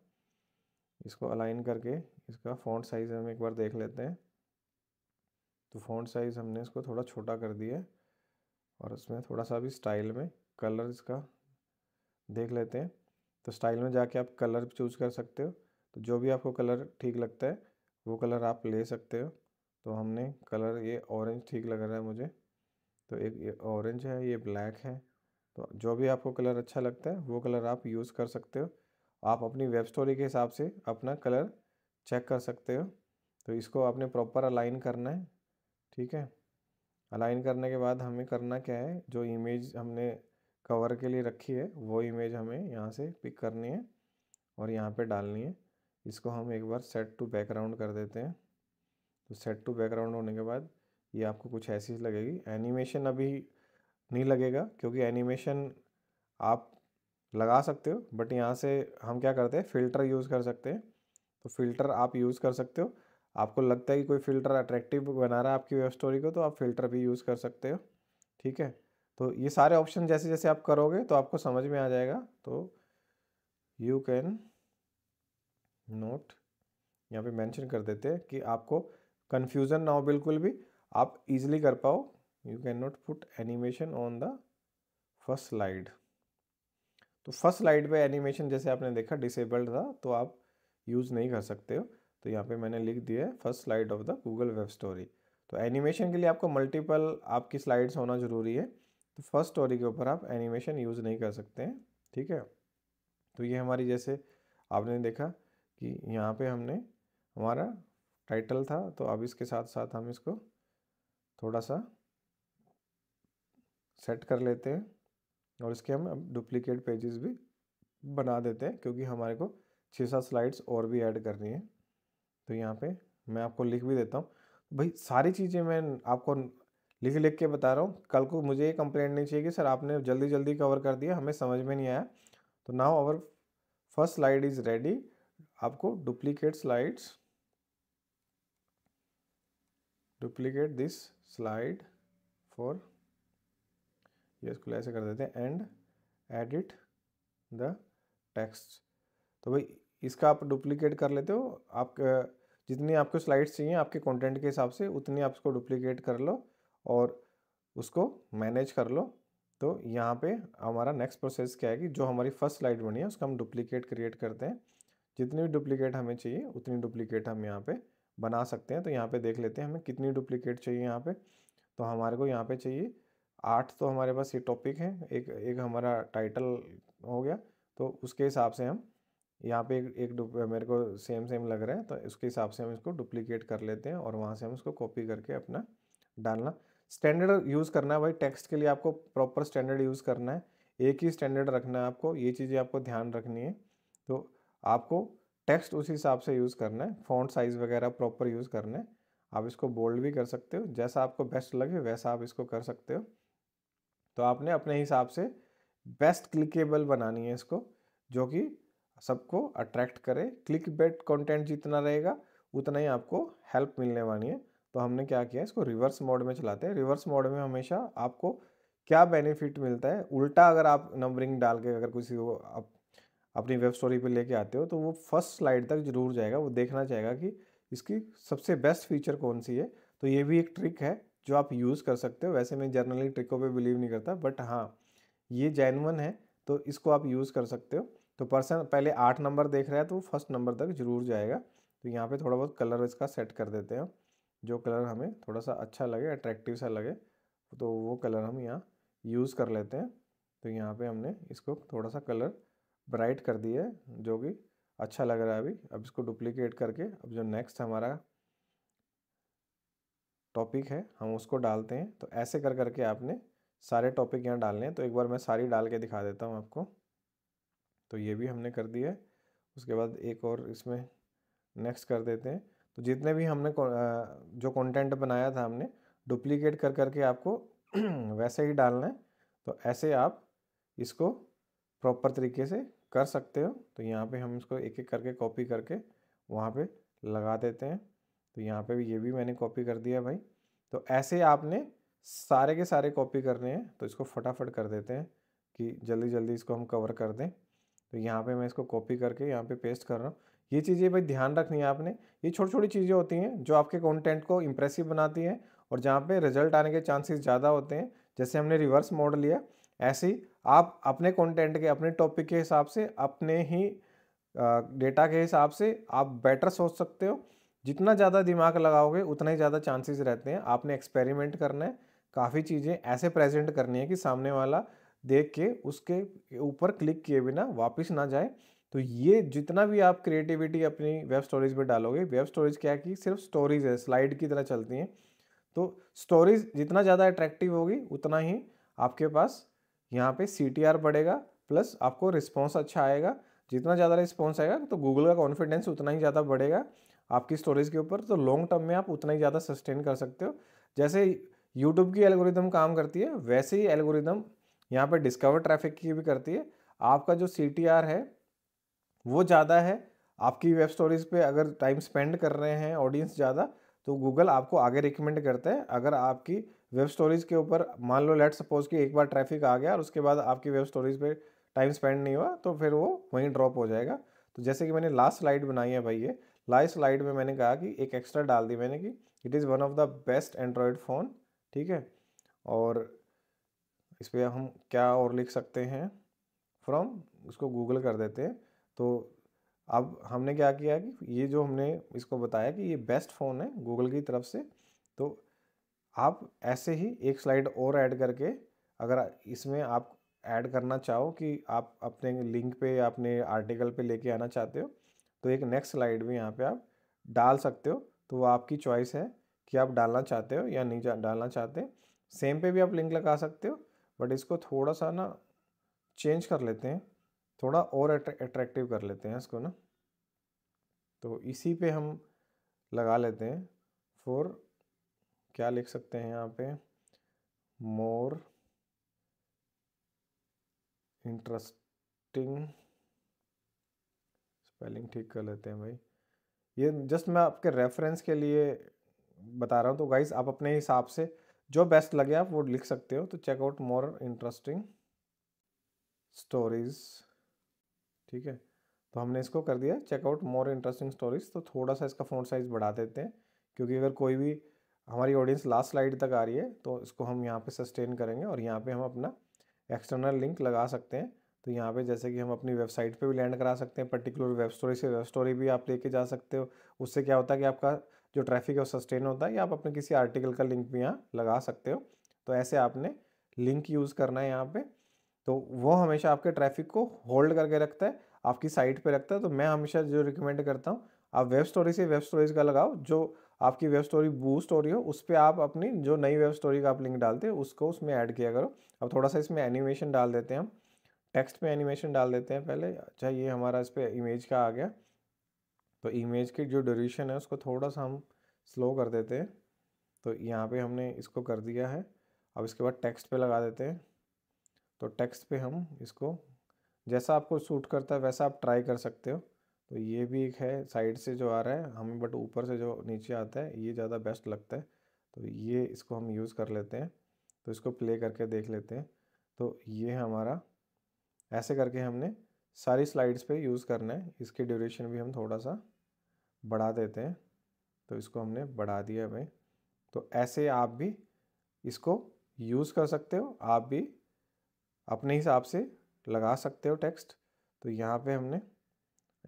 इसको अलाइन करके इसका फ़ॉन्ट साइज़ हम एक बार देख लेते हैं तो फ़ॉन्ट साइज़ हमने इसको थोड़ा छोटा कर दिया है और उसमें थोड़ा सा भी स्टाइल में कलर इसका देख लेते हैं तो स्टाइल में जाके आप कलर चूज़ कर सकते हो तो जो भी आपको कलर ठीक लगता है वो कलर आप ले सकते हो तो हमने कलर ये ऑरेंज ठीक लग रहा है मुझे तो एक ये ऑरेंज है ये ब्लैक है तो जो भी आपको कलर अच्छा लगता है वो कलर आप यूज़ कर सकते हो आप अपनी वेब स्टोरी के हिसाब से अपना कलर चेक कर सकते हो तो इसको आपने प्रॉपर अलाइन करना है ठीक है अलाइन करने के बाद हमें करना क्या है जो इमेज हमने कवर के लिए रखी है वो इमेज हमें यहाँ से पिक करनी है और यहाँ पे डालनी है इसको हम एक बार सेट टू बैकग्राउंड कर देते हैं तो सेट टू बैकग्राउंड होने के बाद ये आपको कुछ ऐसी लगेगी एनिमेशन अभी नहीं लगेगा क्योंकि एनिमेशन आप लगा सकते हो बट यहाँ से हम क्या करते हैं फ़िल्टर यूज़ कर सकते हैं तो फ़िल्टर आप यूज़ कर सकते हो आपको लगता है कि कोई फ़िल्टर अट्रैक्टिव बना रहा है आपकी वेब स्टोरी को तो आप फ़िल्टर भी यूज़ कर सकते हो ठीक है तो ये सारे ऑप्शन जैसे जैसे आप करोगे तो आपको समझ में आ जाएगा तो यू कैन नोट यहाँ पे मेंशन कर देते हैं कि आपको कन्फ्यूज़न ना हो बिल्कुल भी आप इजीली कर पाओ you can not put animation on the first slide तो फर्स्ट स्लाइड पे एनिमेशन जैसे आपने देखा डिसेबल्ड था तो आप यूज़ नहीं कर सकते हो तो यहाँ पे मैंने लिख दिया है first slide of the Google web story तो एनिमेशन के लिए आपको मल्टीपल आपकी स्लाइड्स होना ज़रूरी है तो फर्स्ट स्टोरी के ऊपर आप एनिमेशन यूज़ नहीं कर सकते हैं ठीक है तो ये हमारी जैसे आपने देखा कि यहाँ पे हमने हमारा टाइटल था तो अब इसके साथ साथ हम इसको थोड़ा सा सेट कर लेते हैं और इसके हम अब डुप्लीकेट पेजेस भी बना देते हैं क्योंकि हमारे को छः सात स्लाइड्स और भी ऐड करनी है तो यहाँ पे मैं आपको लिख भी देता हूँ भाई सारी चीज़ें मैं आपको लिख लिख के बता रहा हूँ कल को मुझे ये कंप्लेंट नहीं चाहिए कि सर आपने जल्दी जल्दी कवर कर दिया हमें समझ में नहीं आया तो now our first slide is ready आपको duplicate slides duplicate this slide for ये इसको ऐसे कर देते हैं एंड एडिट द टेक्स्ट तो भाई इसका आप डुप्लीकेट कर लेते हो आप जितनी आपको स्लाइड्स चाहिए आपके कंटेंट के हिसाब से उतनी आप उसको डुप्लीकेट कर लो और उसको मैनेज कर लो तो यहाँ पे हमारा नेक्स्ट प्रोसेस क्या है कि जो हमारी फर्स्ट स्लाइड बनी है उसका हम डुप्लीकेट क्रिएट करते हैं जितनी भी डुप्लीकेट हमें चाहिए उतनी डुप्लीकेट हम यहाँ पर बना सकते हैं तो यहाँ पर देख लेते हैं हमें कितनी डुप्लीकेट चाहिए यहाँ पर तो हमारे को यहाँ पर चाहिए आठ तो हमारे पास ये टॉपिक है एक एक हमारा टाइटल हो गया तो उसके हिसाब से हम यहाँ पे एक, मेरे को सेम सेम लग रहा है तो उसके हिसाब से हम इसको डुप्लीकेट कर लेते हैं और वहाँ से हम इसको कॉपी करके अपना डालना स्टैंडर्ड यूज़ करना है भाई टेक्स्ट के लिए आपको प्रॉपर स्टैंडर्ड यूज़ करना है एक ही स्टैंडर्ड रखना है आपको ये चीज़ें आपको ध्यान रखनी है तो आपको टेक्स्ट उस हिसाब से यूज़ करना है फ़ॉन्ट साइज़ वगैरह प्रॉपर यूज़ करना है आप इसको बोल्ड भी कर सकते हो जैसा आपको बेस्ट लगे वैसा आप इसको कर सकते हो तो आपने अपने हिसाब से बेस्ट क्लिकेबल बनानी है इसको जो कि सबको अट्रैक्ट करे क्लिक बेट कॉन्टेंट जितना रहेगा उतना ही आपको हेल्प मिलने वाली है तो हमने क्या किया इसको रिवर्स मोड में चलाते हैं रिवर्स मोड में हमेशा आपको क्या बेनिफिट मिलता है उल्टा अगर आप नंबरिंग डाल के अगर किसी को आप अपनी वेब स्टोरी पे लेके आते हो तो वो फर्स्ट स्लाइड तक जरूर जाएगा वो देखना चाहेगा कि इसकी सबसे बेस्ट फीचर कौन सी है तो ये भी एक ट्रिक है जो आप यूज़ कर सकते हो वैसे मैं जर्नली ट्रिकों पे बिलीव नहीं करता बट हाँ ये जैनवन है तो इसको आप यूज़ कर सकते हो तो पर्सन पहले आठ नंबर देख रहा है तो वो फर्स्ट नंबर तक जरूर जाएगा तो यहाँ पे थोड़ा बहुत कलर इसका सेट कर देते हैं जो कलर हमें थोड़ा सा अच्छा लगे अट्रैक्टिव सा लगे तो वो कलर हम यहाँ यूज़ कर लेते हैं तो यहाँ पे हमने इसको थोड़ा सा कलर ब्राइट कर दिया है जो कि अच्छा लग रहा है अभी अब इसको डुप्लीकेट करके अब जो नेक्स्ट हमारा टॉपिक है हम उसको डालते हैं तो ऐसे कर करके आपने सारे टॉपिक यहाँ डालने हैं तो एक बार मैं सारी डाल के दिखा देता हूँ आपको तो ये भी हमने कर दिया है उसके बाद एक और इसमें नेक्स्ट कर देते हैं तो जितने भी हमने जो कंटेंट बनाया था हमने डुप्लीकेट कर करके आपको [clears throat] वैसे ही डालना है तो ऐसे आप इसको प्रॉपर तरीके से कर सकते हो तो यहाँ पे हम इसको एक एक करके कॉपी करके वहाँ पे लगा देते हैं तो यहाँ पे भी ये भी मैंने कॉपी कर दिया भाई तो ऐसे आपने सारे के सारे कॉपी करने हैं तो इसको फटाफट कर देते हैं कि जल्दी जल्दी इसको हम कवर कर दें तो यहाँ पे मैं इसको कॉपी करके यहाँ पे पेस्ट कर रहा हूँ ये चीज़ें भाई ध्यान रखनी है आपने ये छोटी छोटी चीज़ें होती हैं जो आपके कंटेंट को इम्प्रेसिव बनाती हैं और जहाँ पे रिजल्ट आने के चांसेस ज़्यादा होते हैं जैसे हमने रिवर्स मोड लिया ऐसे ही आप अपने कॉन्टेंट के अपने टॉपिक के हिसाब से अपने ही डेटा के हिसाब से आप बेटर सोच सकते हो जितना ज़्यादा दिमाग लगाओगे उतना ही ज़्यादा चांसेस रहते हैं आपने एक्सपेरिमेंट करना है काफ़ी चीज़ें ऐसे प्रेजेंट करनी है कि सामने वाला देख के उसके ऊपर क्लिक किए बिना वापस ना जाए तो ये जितना भी आप क्रिएटिविटी अपनी वेब स्टोरीज में डालोगे वेब स्टोरेज क्या कि सिर्फ स्टोरीज है स्लाइड की तरह चलती हैं तो स्टोरीज जितना ज़्यादा अट्रैक्टिव होगी उतना ही आपके पास यहाँ पे सी बढ़ेगा प्लस आपको रिस्पॉन्स अच्छा आएगा जितना ज़्यादा रिस्पॉन्स आएगा तो गूगल का कॉन्फिडेंस उतना ही ज़्यादा बढ़ेगा आपकी स्टोरेज के ऊपर तो लॉन्ग टर्म में आप उतना ही ज़्यादा सस्टेन कर सकते हो जैसे यूट्यूब की एल्गोरिदम काम करती है वैसे ही एल्गोरिदम यहाँ पर डिस्कवर ट्रैफिक की भी करती है आपका जो सी है वो ज़्यादा है आपकी वेब स्टोरीज पे अगर टाइम स्पेंड कर रहे हैं ऑडियंस ज़्यादा तो गूगल आपको आगे रिकमेंड करते हैं अगर आपकी वेब स्टोरीज़ के ऊपर मान लो लेट सपोज कि एक बार ट्रैफिक आ गया और उसके बाद आपकी वेब स्टोरीज़ पे टाइम स्पेंड नहीं हुआ तो फिर वो वहीं ड्रॉप हो जाएगा तो जैसे कि मैंने लास्ट स्लाइड बनाई है भाई ये लास्ट स्लाइड में मैंने कहा कि एक एक्स्ट्रा डाल दी मैंने कि it is one of the best Android phone ठीक है और इस पर हम क्या और लिख सकते हैं फ्रॉम इसको गूगल कर देते हैं तो अब हमने क्या किया कि ये जो हमने इसको बताया कि ये बेस्ट फ़ोन है गूगल की तरफ से तो आप ऐसे ही एक स्लाइड और ऐड करके अगर इसमें आप ऐड करना चाहो कि आप अपने लिंक पे या अपने आर्टिकल पे लेके आना चाहते हो तो एक नेक्स्ट स्लाइड भी यहाँ पे आप डाल सकते हो तो वो आपकी चॉइस है कि आप डालना चाहते हो या नहीं डालना चाहते सेम पे भी आप लिंक लगा सकते हो बट इसको थोड़ा सा ना चेंज कर लेते हैं थोड़ा और अट्रैक्टिव कर लेते हैं इसको ना तो इसी पे हम लगा लेते हैं फॉर क्या लिख सकते हैं यहाँ पे मोर इंटरेस्टिंग स्पेलिंग ठीक कर लेते हैं भाई ये जस्ट मैं आपके रेफरेंस के लिए बता रहा हूँ तो गाइज आप अपने हिसाब से जो बेस्ट लगे आप वो लिख सकते हो तो चेकआउट मोर इंटरेस्टिंग स्टोरीज ठीक है तो हमने इसको कर दिया चेकआउट मोर इंटरेस्टिंग स्टोरीज तो थोड़ा सा इसका फ़ॉन्ट साइज़ बढ़ा देते हैं क्योंकि अगर कोई भी हमारी ऑडियंस लास्ट स्लाइड तक आ रही है तो इसको हम यहाँ पे सस्टेन करेंगे और यहाँ पे हम अपना एक्सटर्नल लिंक लगा सकते हैं तो यहाँ पे जैसे कि हम अपनी वेबसाइट पे भी लैंड करा सकते हैं पर्टिकुलर वेब स्टोरी से वेब स्टोरी भी आप लेके जा सकते हो उससे क्या होता है कि आपका जो ट्रैफिक है वो सस्टेन होता है या आप अपने किसी आर्टिकल का लिंक भी यहाँ लगा सकते हो तो ऐसे आपने लिंक यूज़ करना है यहाँ पे तो वो हमेशा आपके ट्रैफिक को होल्ड करके रखता है आपकी साइट पे रखता है तो मैं हमेशा जो रिकमेंड करता हूँ आप वेब स्टोरी से वेब स्टोरीज का लगाओ जो आपकी वेब स्टोरी बूस्ट हो रही हो उस पर आप अपनी जो नई वेब स्टोरी का आप लिंक डालते हो उसको उसमें ऐड किया करो अब थोड़ा सा इसमें एनिमेशन डाल देते हैं हम टेक्स्ट में एनिमेशन डाल देते हैं पहले अच्छा ये हमारा इस पर इमेज का आ गया तो इमेज की जो ड्यूरेशन है उसको थोड़ा सा हम स्लो कर देते हैं तो यहाँ पे हमने इसको कर दिया है अब इसके बाद टेक्स्ट पे लगा देते हैं तो टेक्स्ट पे हम इसको जैसा आपको सूट करता है वैसा आप ट्राई कर सकते हो तो ये भी एक है साइड से जो आ रहा है हमें बट ऊपर से जो नीचे आता है ये ज़्यादा बेस्ट लगता है तो ये इसको हम यूज़ कर लेते हैं तो इसको प्ले करके देख लेते हैं तो ये हमारा ऐसे करके हमने सारी स्लाइड्स पे यूज़ करना है इसके ड्यूरेशन भी हम थोड़ा सा बढ़ा देते हैं तो इसको हमने बढ़ा दिया भाई तो ऐसे आप भी इसको यूज़ कर सकते हो आप भी अपने हिसाब से लगा सकते हो टेक्स्ट तो यहाँ पे हमने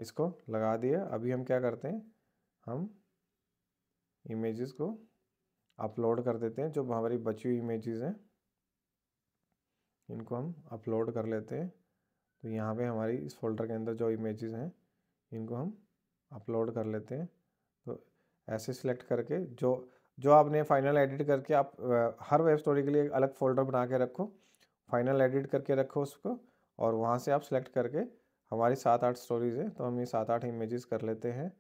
इसको लगा दिया अभी हम क्या करते हैं हम इमेजेस को अपलोड कर देते हैं जो हमारी बची हुई इमेजेस हैं इनको हम अपलोड कर लेते हैं तो यहाँ पे हमारी इस फोल्डर के अंदर जो इमेजेस हैं इनको हम अपलोड कर लेते हैं तो ऐसे सिलेक्ट करके जो जो आपने फाइनल एडिट करके आप हर वेब स्टोरी के लिए एक अलग फोल्डर बना के रखो फाइनल एडिट करके रखो उसको और वहाँ से आप सेलेक्ट करके हमारी सात आठ स्टोरीज़ है तो हम ये सात आठ इमेजेस कर लेते हैं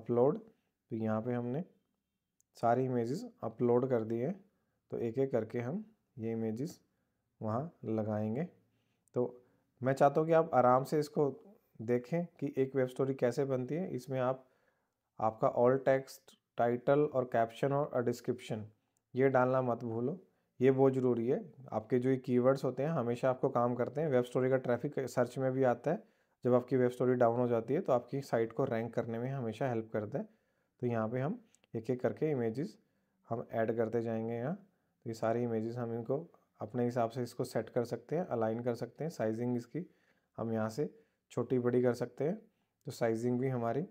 अपलोड तो यहाँ पे हमने सारी इमेजेस अपलोड कर दिए हैं तो एक एक करके हम ये इमेजेस वहाँ लगाएंगे तो मैं चाहता हूँ कि आप आराम से इसको देखें कि एक वेब स्टोरी कैसे बनती है इसमें आप आपका ऑल टेक्स्ट टाइटल और कैप्शन और डिस्क्रिप्शन ये डालना मत भूलो ये बहुत ज़रूरी है आपके जो ये कीवर्ड्स होते हैं हमेशा आपको काम करते हैं वेब स्टोरी का ट्रैफिक सर्च में भी आता है जब आपकी वेब स्टोरी डाउन हो जाती है तो आपकी साइट को रैंक करने में हमेशा हेल्प करता है तो यहाँ पे हम एक एक करके इमेजेस हम ऐड करते जाएंगे यहाँ तो ये सारी इमेजेस हम इनको अपने हिसाब से इसको सेट कर सकते हैं अलाइन कर सकते हैं साइजिंग इसकी हम यहाँ से छोटी बड़ी कर सकते हैं तो साइजिंग भी हमारी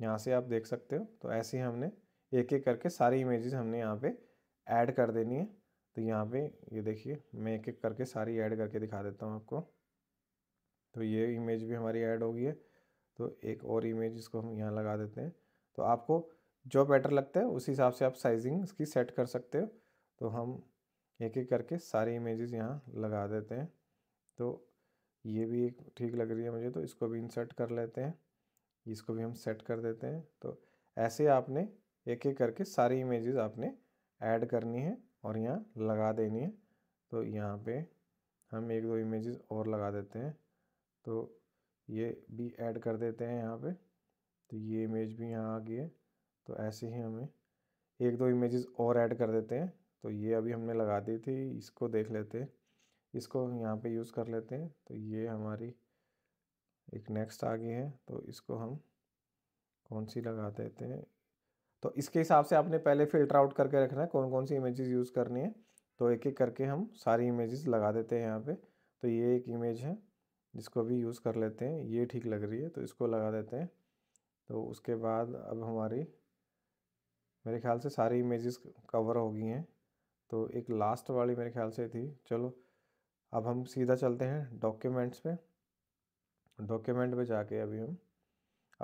यहाँ से आप देख सकते हो तो ऐसे ही हमने एक एक करके सारी इमेजेस हमने यहाँ पे ऐड कर देनी है तो यहाँ पे ये देखिए मैं एक एक करके सारी ऐड करके दिखा देता हूँ आपको तो ये इमेज भी हमारी ऐड हो गई है तो एक और इमेज इसको हम यहाँ लगा देते हैं तो आपको जो बेटर लगता है उस हिसाब से आप साइजिंग इसकी सेट कर सकते हो तो हम एक एक करके सारी इमेजेस यहाँ लगा देते हैं तो ये भी एक ठीक लग रही है मुझे तो इसको भी इंसर्ट कर लेते हैं इसको भी हम सेट कर देते हैं तो ऐसे आपने एक एक करके सारी इमेजेस आपने ऐड करनी है और यहाँ लगा देनी है तो यहाँ पे हम एक दो इमेजेस और लगा देते हैं तो ये भी ऐड कर देते हैं यहाँ पे तो ये इमेज भी यहाँ आ गई है तो ऐसे ही हमें एक दो इमेजेस और ऐड कर देते हैं तो ये अभी हमने लगा दी थी इसको देख लेते हैं इसको यहाँ पे यूज़ कर लेते हैं तो ये हमारी एक नेक्स्ट आ गई है तो इसको हम कौन सी लगा देते हैं तो इसके हिसाब से आपने पहले फिल्टर आउट करके रखना है कौन कौन सी इमेजेस यूज़ करनी है तो एक एक करके हम सारी इमेजेस लगा देते हैं यहाँ पे तो ये एक इमेज है जिसको भी यूज़ कर लेते हैं ये ठीक लग रही है तो इसको लगा देते हैं तो उसके बाद अब हमारी मेरे ख्याल से सारी इमेजेस कवर हो गई हैं तो एक लास्ट वाली मेरे ख्याल से थी चलो अब हम सीधा चलते हैं डॉक्यूमेंट्स पे डॉक्यूमेंट पे जाके अभी हम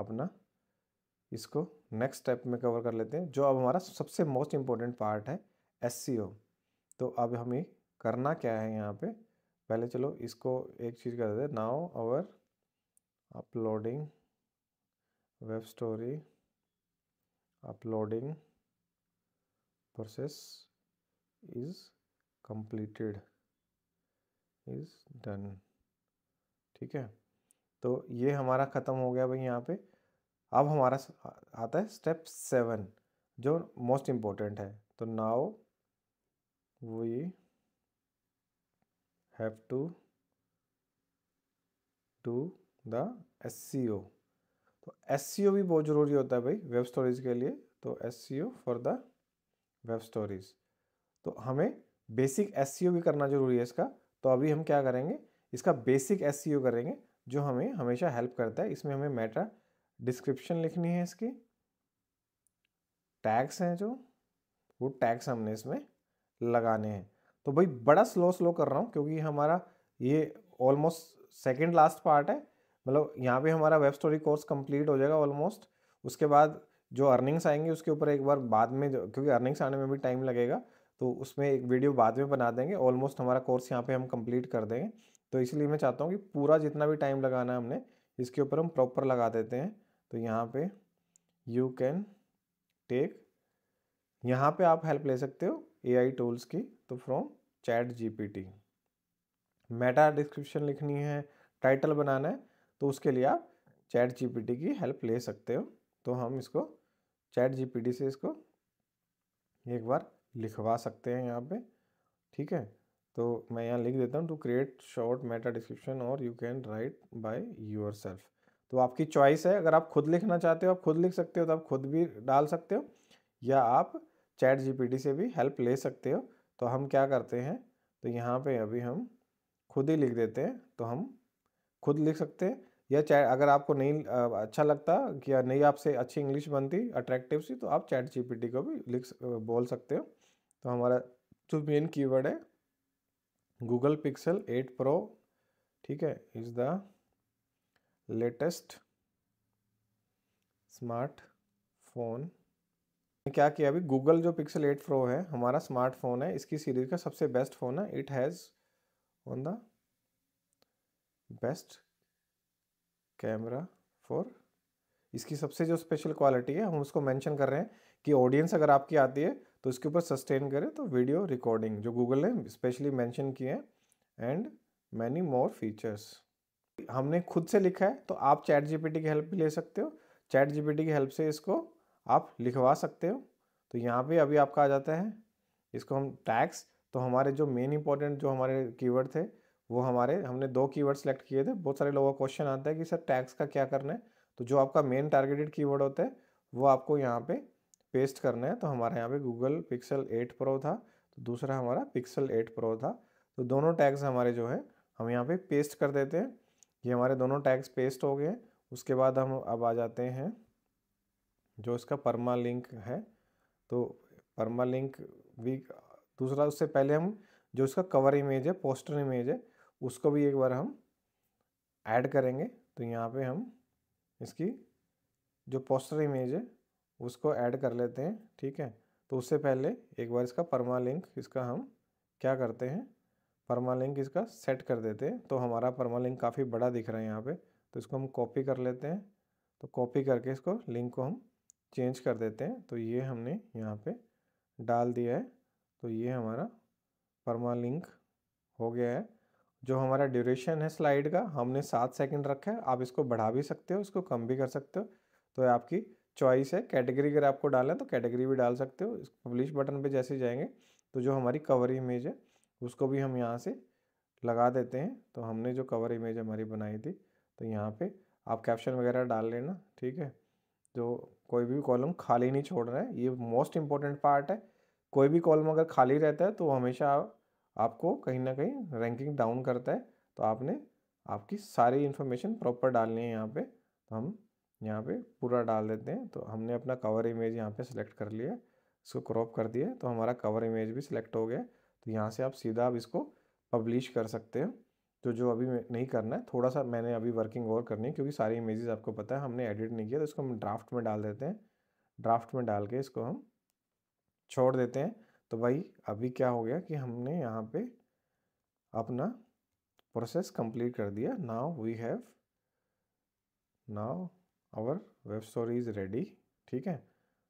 अपना इसको नेक्स्ट स्टेप में कवर कर लेते हैं जो अब हमारा सबसे मोस्ट इम्पोर्टेंट पार्ट है एस तो अब हमें करना क्या है यहाँ पे पहले चलो इसको एक चीज़ कर देते now our uploading web story uploading process is completed is done ठीक है तो ये हमारा ख़त्म हो गया भाई यहाँ पे अब हमारा आता है स्टेप सेवन जो मोस्ट इम्पोर्टेंट है तो now we have to to the S C O तो एस सी ओ भी बहुत ज़रूरी होता है भाई वेब स्टोरीज़ के लिए तो S C O for the web stories तो हमें बेसिक एस सी ओ भी करना ज़रूरी है इसका तो अभी हम क्या करेंगे इसका बेसिक एस e करेंगे जो हमें हमेशा हेल्प करता है इसमें हमें मेटा डिस्क्रिप्शन लिखनी है इसकी टैक्स हैं जो वो टैक्स हमने इसमें लगाने हैं तो भाई बड़ा स्लो स्लो कर रहा हूँ क्योंकि हमारा ये ऑलमोस्ट सेकेंड लास्ट पार्ट है मतलब यहाँ पे हमारा वेब स्टोरी कोर्स कंप्लीट हो जाएगा ऑलमोस्ट उसके बाद जो अर्निंग्स आएंगे उसके ऊपर एक बार बाद में क्योंकि अर्निंग्स आने में भी टाइम लगेगा तो उसमें एक वीडियो बाद में बना देंगे ऑलमोस्ट हमारा कोर्स यहाँ पे हम कंप्लीट कर देंगे तो इसलिए मैं चाहता हूँ कि पूरा जितना भी टाइम लगाना है हमने इसके ऊपर हम प्रॉपर लगा देते हैं तो यहाँ पे यू कैन टेक यहाँ पे आप हेल्प ले सकते हो एआई टूल्स की तो from ChatGPT meta description लिखनी है टाइटल बनाना है तो उसके लिए आप चैट टी की हेल्प ले सकते हो तो हम इसको चैट टी से इसको एक बार लिखवा सकते हैं यहाँ पे ठीक है तो मैं यहाँ लिख देता हूँ to create short meta description और you can write by yourself तो आपकी चॉइस है अगर आप खुद लिखना चाहते हो आप खुद लिख सकते हो तो आप खुद भी डाल सकते हो या आप चैट जी से भी हेल्प ले सकते हो तो हम क्या करते हैं तो यहाँ पे अभी हम खुद ही लिख देते हैं तो हम खुद लिख सकते हैं या चैट अगर आपको नहीं अच्छा लगता कि नहीं आपसे अच्छी इंग्लिश बनती अट्रैक्टिव सी तो आप चैट जीपीटी को भी लिख बोल सकते हो तो हमारा जो मेन कीवर्ड है गूगल पिक्सल 8 प्रो ठीक है is the latest smartphone क्या किया अभी गूगल जो पिक्सल 8 प्रो है हमारा स्मार्टफोन है इसकी सीरीज का सबसे बेस्ट फ़ोन है it has on the best camera for इसकी सबसे जो स्पेशल क्वालिटी है हम उसको मेंशन कर रहे हैं कि ऑडियंस अगर आपकी आती है तो इसके ऊपर सस्टेन करें तो वीडियो रिकॉर्डिंग जो गूगल ने स्पेशली मैंशन किए हैं एंड मैनी मोर फीचर्स हमने खुद से लिखा है तो आप चैट जीपीटी की हेल्प भी ले सकते हो चैट जीपीटी की हेल्प से इसको आप लिखवा सकते हो तो यहाँ पे अभी आपका आ जाता है इसको हम टैक्स तो हमारे जो मेन इंपॉर्टेंट जो हमारे कीवर्ड थे वो हमारे हमने दो कीवर्ड सेलेक्ट किए थे बहुत सारे लोगों का क्वेश्चन आता है कि सर टैक्स का क्या करना है तो जो आपका मेन टारगेटेड कीवर्ड होता है वो आपको यहाँ पे पेस्ट करना है तो हमारे यहाँ पे गूगल पिक्सल 8 प्रो था तो दूसरा हमारा पिक्सल 8 प्रो था तो दोनों टैग्स हमारे जो है हम यहाँ पे पेस्ट कर देते हैं ये हमारे दोनों टैग्स पेस्ट हो गए उसके बाद हम अब आ जाते हैं जो इसका परमा लिंक है तो परमा लिंक भी दूसरा उससे पहले हम जो इसका कवर इमेज है पोस्टर इमेज है उसको भी एक बार हम ऐड करेंगे तो यहाँ पे हम इसकी जो पोस्टर इमेज है उसको ऐड कर लेते हैं ठीक है तो उससे पहले एक बार इसका परमा लिंक इसका हम क्या करते हैं परमा लिंक इसका सेट कर देते हैं तो हमारा परमा लिंक काफ़ी बड़ा दिख रहा है यहाँ पे तो इसको हम कॉपी कर लेते हैं तो कॉपी करके इसको लिंक को हम चेंज कर देते हैं तो ये हमने यहाँ पे डाल दिया है तो ये हमारा परमा लिंक हो गया है जो हमारा ड्यूरेशन है स्लाइड का हमने सात सेकेंड रखा है आप इसको बढ़ा भी सकते हो इसको कम भी कर सकते हो तो आपकी चॉइस है कैटेगरी अगर आपको डालना है तो कैटेगरी भी डाल सकते हो पब्लिश बटन पे जैसे जाएंगे तो जो हमारी कवर इमेज है उसको भी हम यहाँ से लगा देते हैं तो हमने जो कवर इमेज हमारी बनाई थी तो यहाँ पे आप कैप्शन वगैरह डाल लेना ठीक है जो कोई भी कॉलम खाली नहीं छोड़ रहा है ये मोस्ट इम्पॉर्टेंट पार्ट है कोई भी कॉलम अगर खाली रहता है तो हमेशा आप, आपको कहीं ना कहीं रैंकिंग डाउन करता है तो आपने आपकी सारी इन्फॉर्मेशन प्रॉपर डालनी है यहाँ पर तो हम यहाँ पे पूरा डाल देते हैं तो हमने अपना कवर इमेज यहाँ पे सिलेक्ट कर लिया इसको क्रॉप कर दिया तो हमारा कवर इमेज भी सिलेक्ट हो गया तो यहाँ से आप सीधा आप इसको पब्लिश कर सकते हैं तो जो अभी नहीं करना है थोड़ा सा मैंने अभी वर्किंग और करनी है क्योंकि सारी इमेजेस आपको पता है हमने एडिट नहीं किया तो इसको हम ड्राफ्ट में डाल देते हैं ड्राफ्ट में डाल के इसको हम छोड़ देते हैं तो भाई अभी क्या हो गया कि हमने यहाँ पे अपना प्रोसेस कंप्लीट कर दिया now we have now our web story is ready ठीक है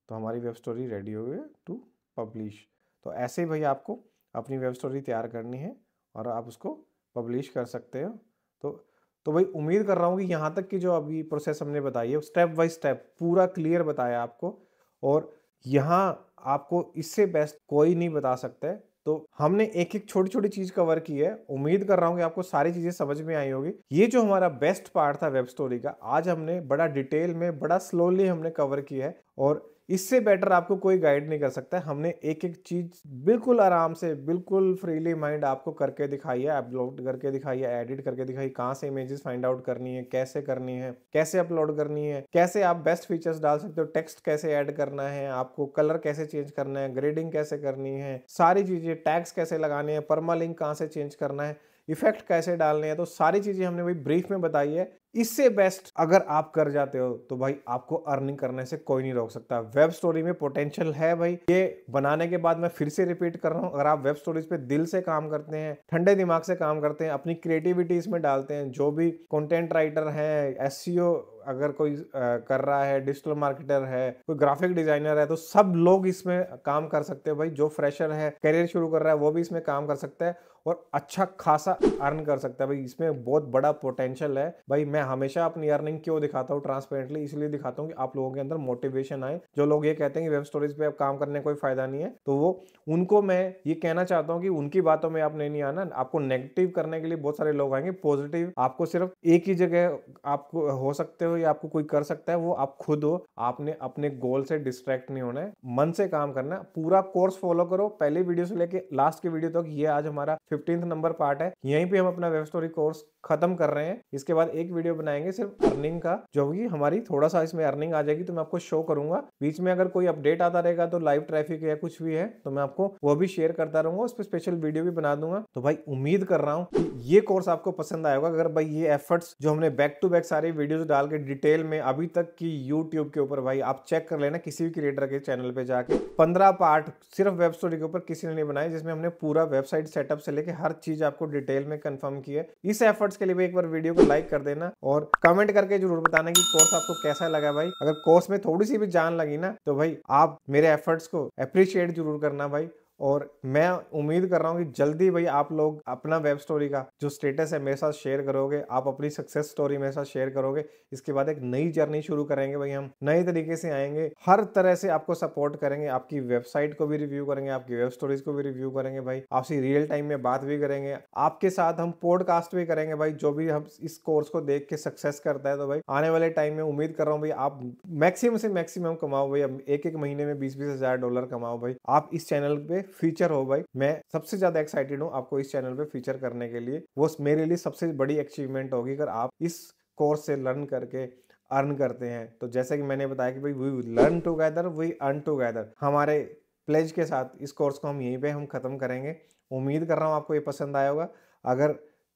तो हमारी वेब स्टोरी रेडी हो गई टू पब्लिश तो ऐसे ही भाई आपको अपनी वेब स्टोरी तैयार करनी है और आप उसको पब्लिश कर सकते हो तो तो भाई उम्मीद कर रहा हूँ कि यहाँ तक की जो अभी प्रोसेस हमने बताई है स्टेप बाई स्टेप पूरा क्लियर बताया आपको और यहाँ आपको इससे बेस्ट कोई नहीं बता सकता है तो हमने एक एक छोटी छोटी चीज़ कवर की है उम्मीद कर रहा हूँ कि आपको सारी चीज़ें समझ में आई होगी ये जो हमारा बेस्ट पार्ट था वेब स्टोरी का आज हमने बड़ा डिटेल में बड़ा स्लोली हमने कवर किया है और इससे बेटर आपको कोई गाइड नहीं कर सकता हमने एक एक चीज़ बिल्कुल आराम से बिल्कुल फ्रीली माइंड आपको करके दिखाई है अपलोड करके दिखाई है एडिट करके दिखाई कहाँ से इमेजेस फाइंड आउट करनी है कैसे करनी है कैसे अपलोड करनी है कैसे आप बेस्ट फीचर्स डाल सकते हो टेक्स्ट कैसे ऐड करना है आपको कलर कैसे चेंज करना है ग्रेडिंग कैसे करनी है सारी चीज़ें टैग्स कैसे लगाने हैं परमा लिंक कहाँ से चेंज करना है इफेक्ट कैसे डालने हैं तो सारी चीज़ें हमने भाई ब्रीफ में बताई है इससे बेस्ट अगर आप कर जाते हो तो भाई आपको अर्निंग करने से कोई नहीं रोक सकता वेब स्टोरी में पोटेंशियल है भाई ये बनाने के बाद मैं फिर से रिपीट कर रहा हूँ अगर आप वेब स्टोरीज पे दिल से काम करते हैं ठंडे दिमाग से काम करते हैं अपनी क्रिएटिविटी इसमें डालते हैं जो भी कंटेंट राइटर हैं एस अगर कोई कर रहा है डिजिटल मार्केटर है कोई ग्राफिक डिजाइनर है तो सब लोग इसमें काम कर सकते हैं भाई जो फ्रेशर है करियर शुरू कर रहा है वो भी इसमें काम कर सकता है और अच्छा खासा अर्न कर सकता है भाई इसमें बहुत बड़ा पोटेंशियल है भाई मैं हमेशा अपनी अर्निंग क्यों दिखाता हूँ ट्रांसपेरेंटली इसलिए दिखाता हूँ कि आप लोगों के अंदर मोटिवेशन आए जो लोग ये कहते हैं कि वेब स्टोरीज पे काम करने कोई फायदा नहीं है तो वो उनको मैं ये कहना चाहता हूँ कि उनकी बातों में आप नहीं, नहीं आना आपको नेगेटिव करने के लिए बहुत सारे लोग आएंगे पॉजिटिव आपको सिर्फ एक ही जगह आपको हो सकते हो या आपको कोई कर सकता है वो आप खुद हो आपने अपने गोल से डिस्ट्रैक्ट नहीं होना है मन से काम करना पूरा कोर्स फॉलो करो पहले वीडियो से लेके लास्ट के वीडियो तक ये आज हमारा फिफ्टींथ नंबर पार्ट है यहीं पे हम अपना वेब स्टोरी कोर्स खत्म कर रहे हैं इसके बाद एक वीडियो बनाएंगे सिर्फ अर्निंग का जो कि हमारी थोड़ा सा इसमें अर्निंग आ जाएगी तो मैं आपको शो करूंगा बीच में अगर कोई अपडेट आता रहेगा तो लाइव ट्रैफिक या कुछ भी है तो मैं आपको वो भी शेयर करता रहूंगा उस पर स्पेशल वीडियो भी बना दूंगा तो भाई उम्मीद कर रहा हूँ कि ये कोर्स आपको पसंद आएगा अगर भाई ये एफर्ट्स जो हमने बैक टू बैक सारी वीडियोज डाल के डिटेल में अभी तक की यूट्यूब के ऊपर भाई आप चेक कर लेना किसी भी क्रिएटर के चैनल पे जाके पंद्रह पार्ट सिर्फ वेब स्टोरी के ऊपर किसी ने नहीं बनाया जिसमें हमने पूरा वेबसाइट सेटअप से लेके हर चीज आपको डिटेल में कंफर्म की है इस एफर्ट्स के लिए भी एक बार वीडियो को लाइक कर देना और कमेंट करके जरूर बताना कि कोर्स आपको कैसा लगा भाई अगर कोर्स में थोड़ी सी भी जान लगी ना तो भाई आप मेरे एफर्ट्स को अप्रिशिएट जरूर करना भाई और मैं उम्मीद कर रहा हूँ कि जल्दी भाई आप लोग अपना वेब स्टोरी का जो स्टेटस है मेरे साथ शेयर करोगे आप अपनी सक्सेस स्टोरी मेरे साथ शेयर करोगे इसके बाद एक नई जर्नी शुरू करेंगे भाई हम नए तरीके से आएंगे हर तरह से आपको सपोर्ट करेंगे आपकी वेबसाइट को भी रिव्यू करेंगे आपकी वेब स्टोरीज को भी रिव्यू करेंगे भाई आपसे रियल टाइम में बात भी करेंगे आपके साथ हम पॉडकास्ट भी करेंगे भाई जो भी हम इस कोर्स को देख के सक्सेस करता है तो भाई आने वाले टाइम में उम्मीद कर रहा हूँ भाई आप मैक्सिमम से मैक्सिमम कमाओ भाई एक एक महीने में बीस बीस हजार डॉलर कमाओ भाई आप इस चैनल पे फीचर हो भाई मैं सबसे ज्यादा एक्साइटेड हूँ आपको इस चैनल पे फीचर करने के लिए वो मेरे लिए सबसे बड़ी अचीवमेंट होगी अगर आप इस कोर्स से लर्न करके अर्न करते हैं तो जैसे कि मैंने बताया कि भाई we learn together we earn together हमारे प्लेज के साथ इस कोर्स को हम यहीं पे हम ख़त्म करेंगे उम्मीद कर रहा हूँ आपको ये पसंद आया होगा अगर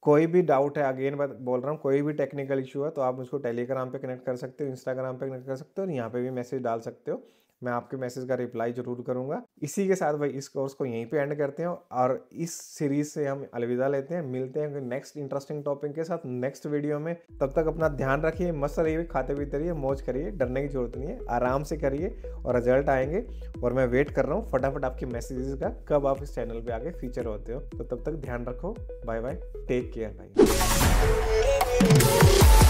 कोई भी डाउट है अगेन बोल रहा हूँ कोई भी टेक्निकल इशू है तो आप मुझको टेलीग्राम पे कनेक्ट कर सकते हो इंस्टाग्राम पे कनेक्ट कर सकते हो और यहाँ पे भी मैसेज डाल सकते हो मैं आपके मैसेज का रिप्लाई जरूर करूंगा इसी के साथ भाई इस कोर्स को यहीं पे एंड करते हैं और इस सीरीज से हम अलविदा लेते हैं मिलते हैं नेक्स्ट इंटरेस्टिंग टॉपिक के साथ नेक्स्ट वीडियो में तब तक अपना ध्यान रखिए मस्त रहिए खाते पीते रहिए मौज करिए डरने की जरूरत नहीं है आराम से करिए और रिजल्ट आएंगे और मैं वेट कर रहा हूँ फटाफट आपके मैसेजेस का कब आप इस चैनल पर आगे फीचर होते हो तो तब तक ध्यान रखो बाय बाय टेक केयर भाई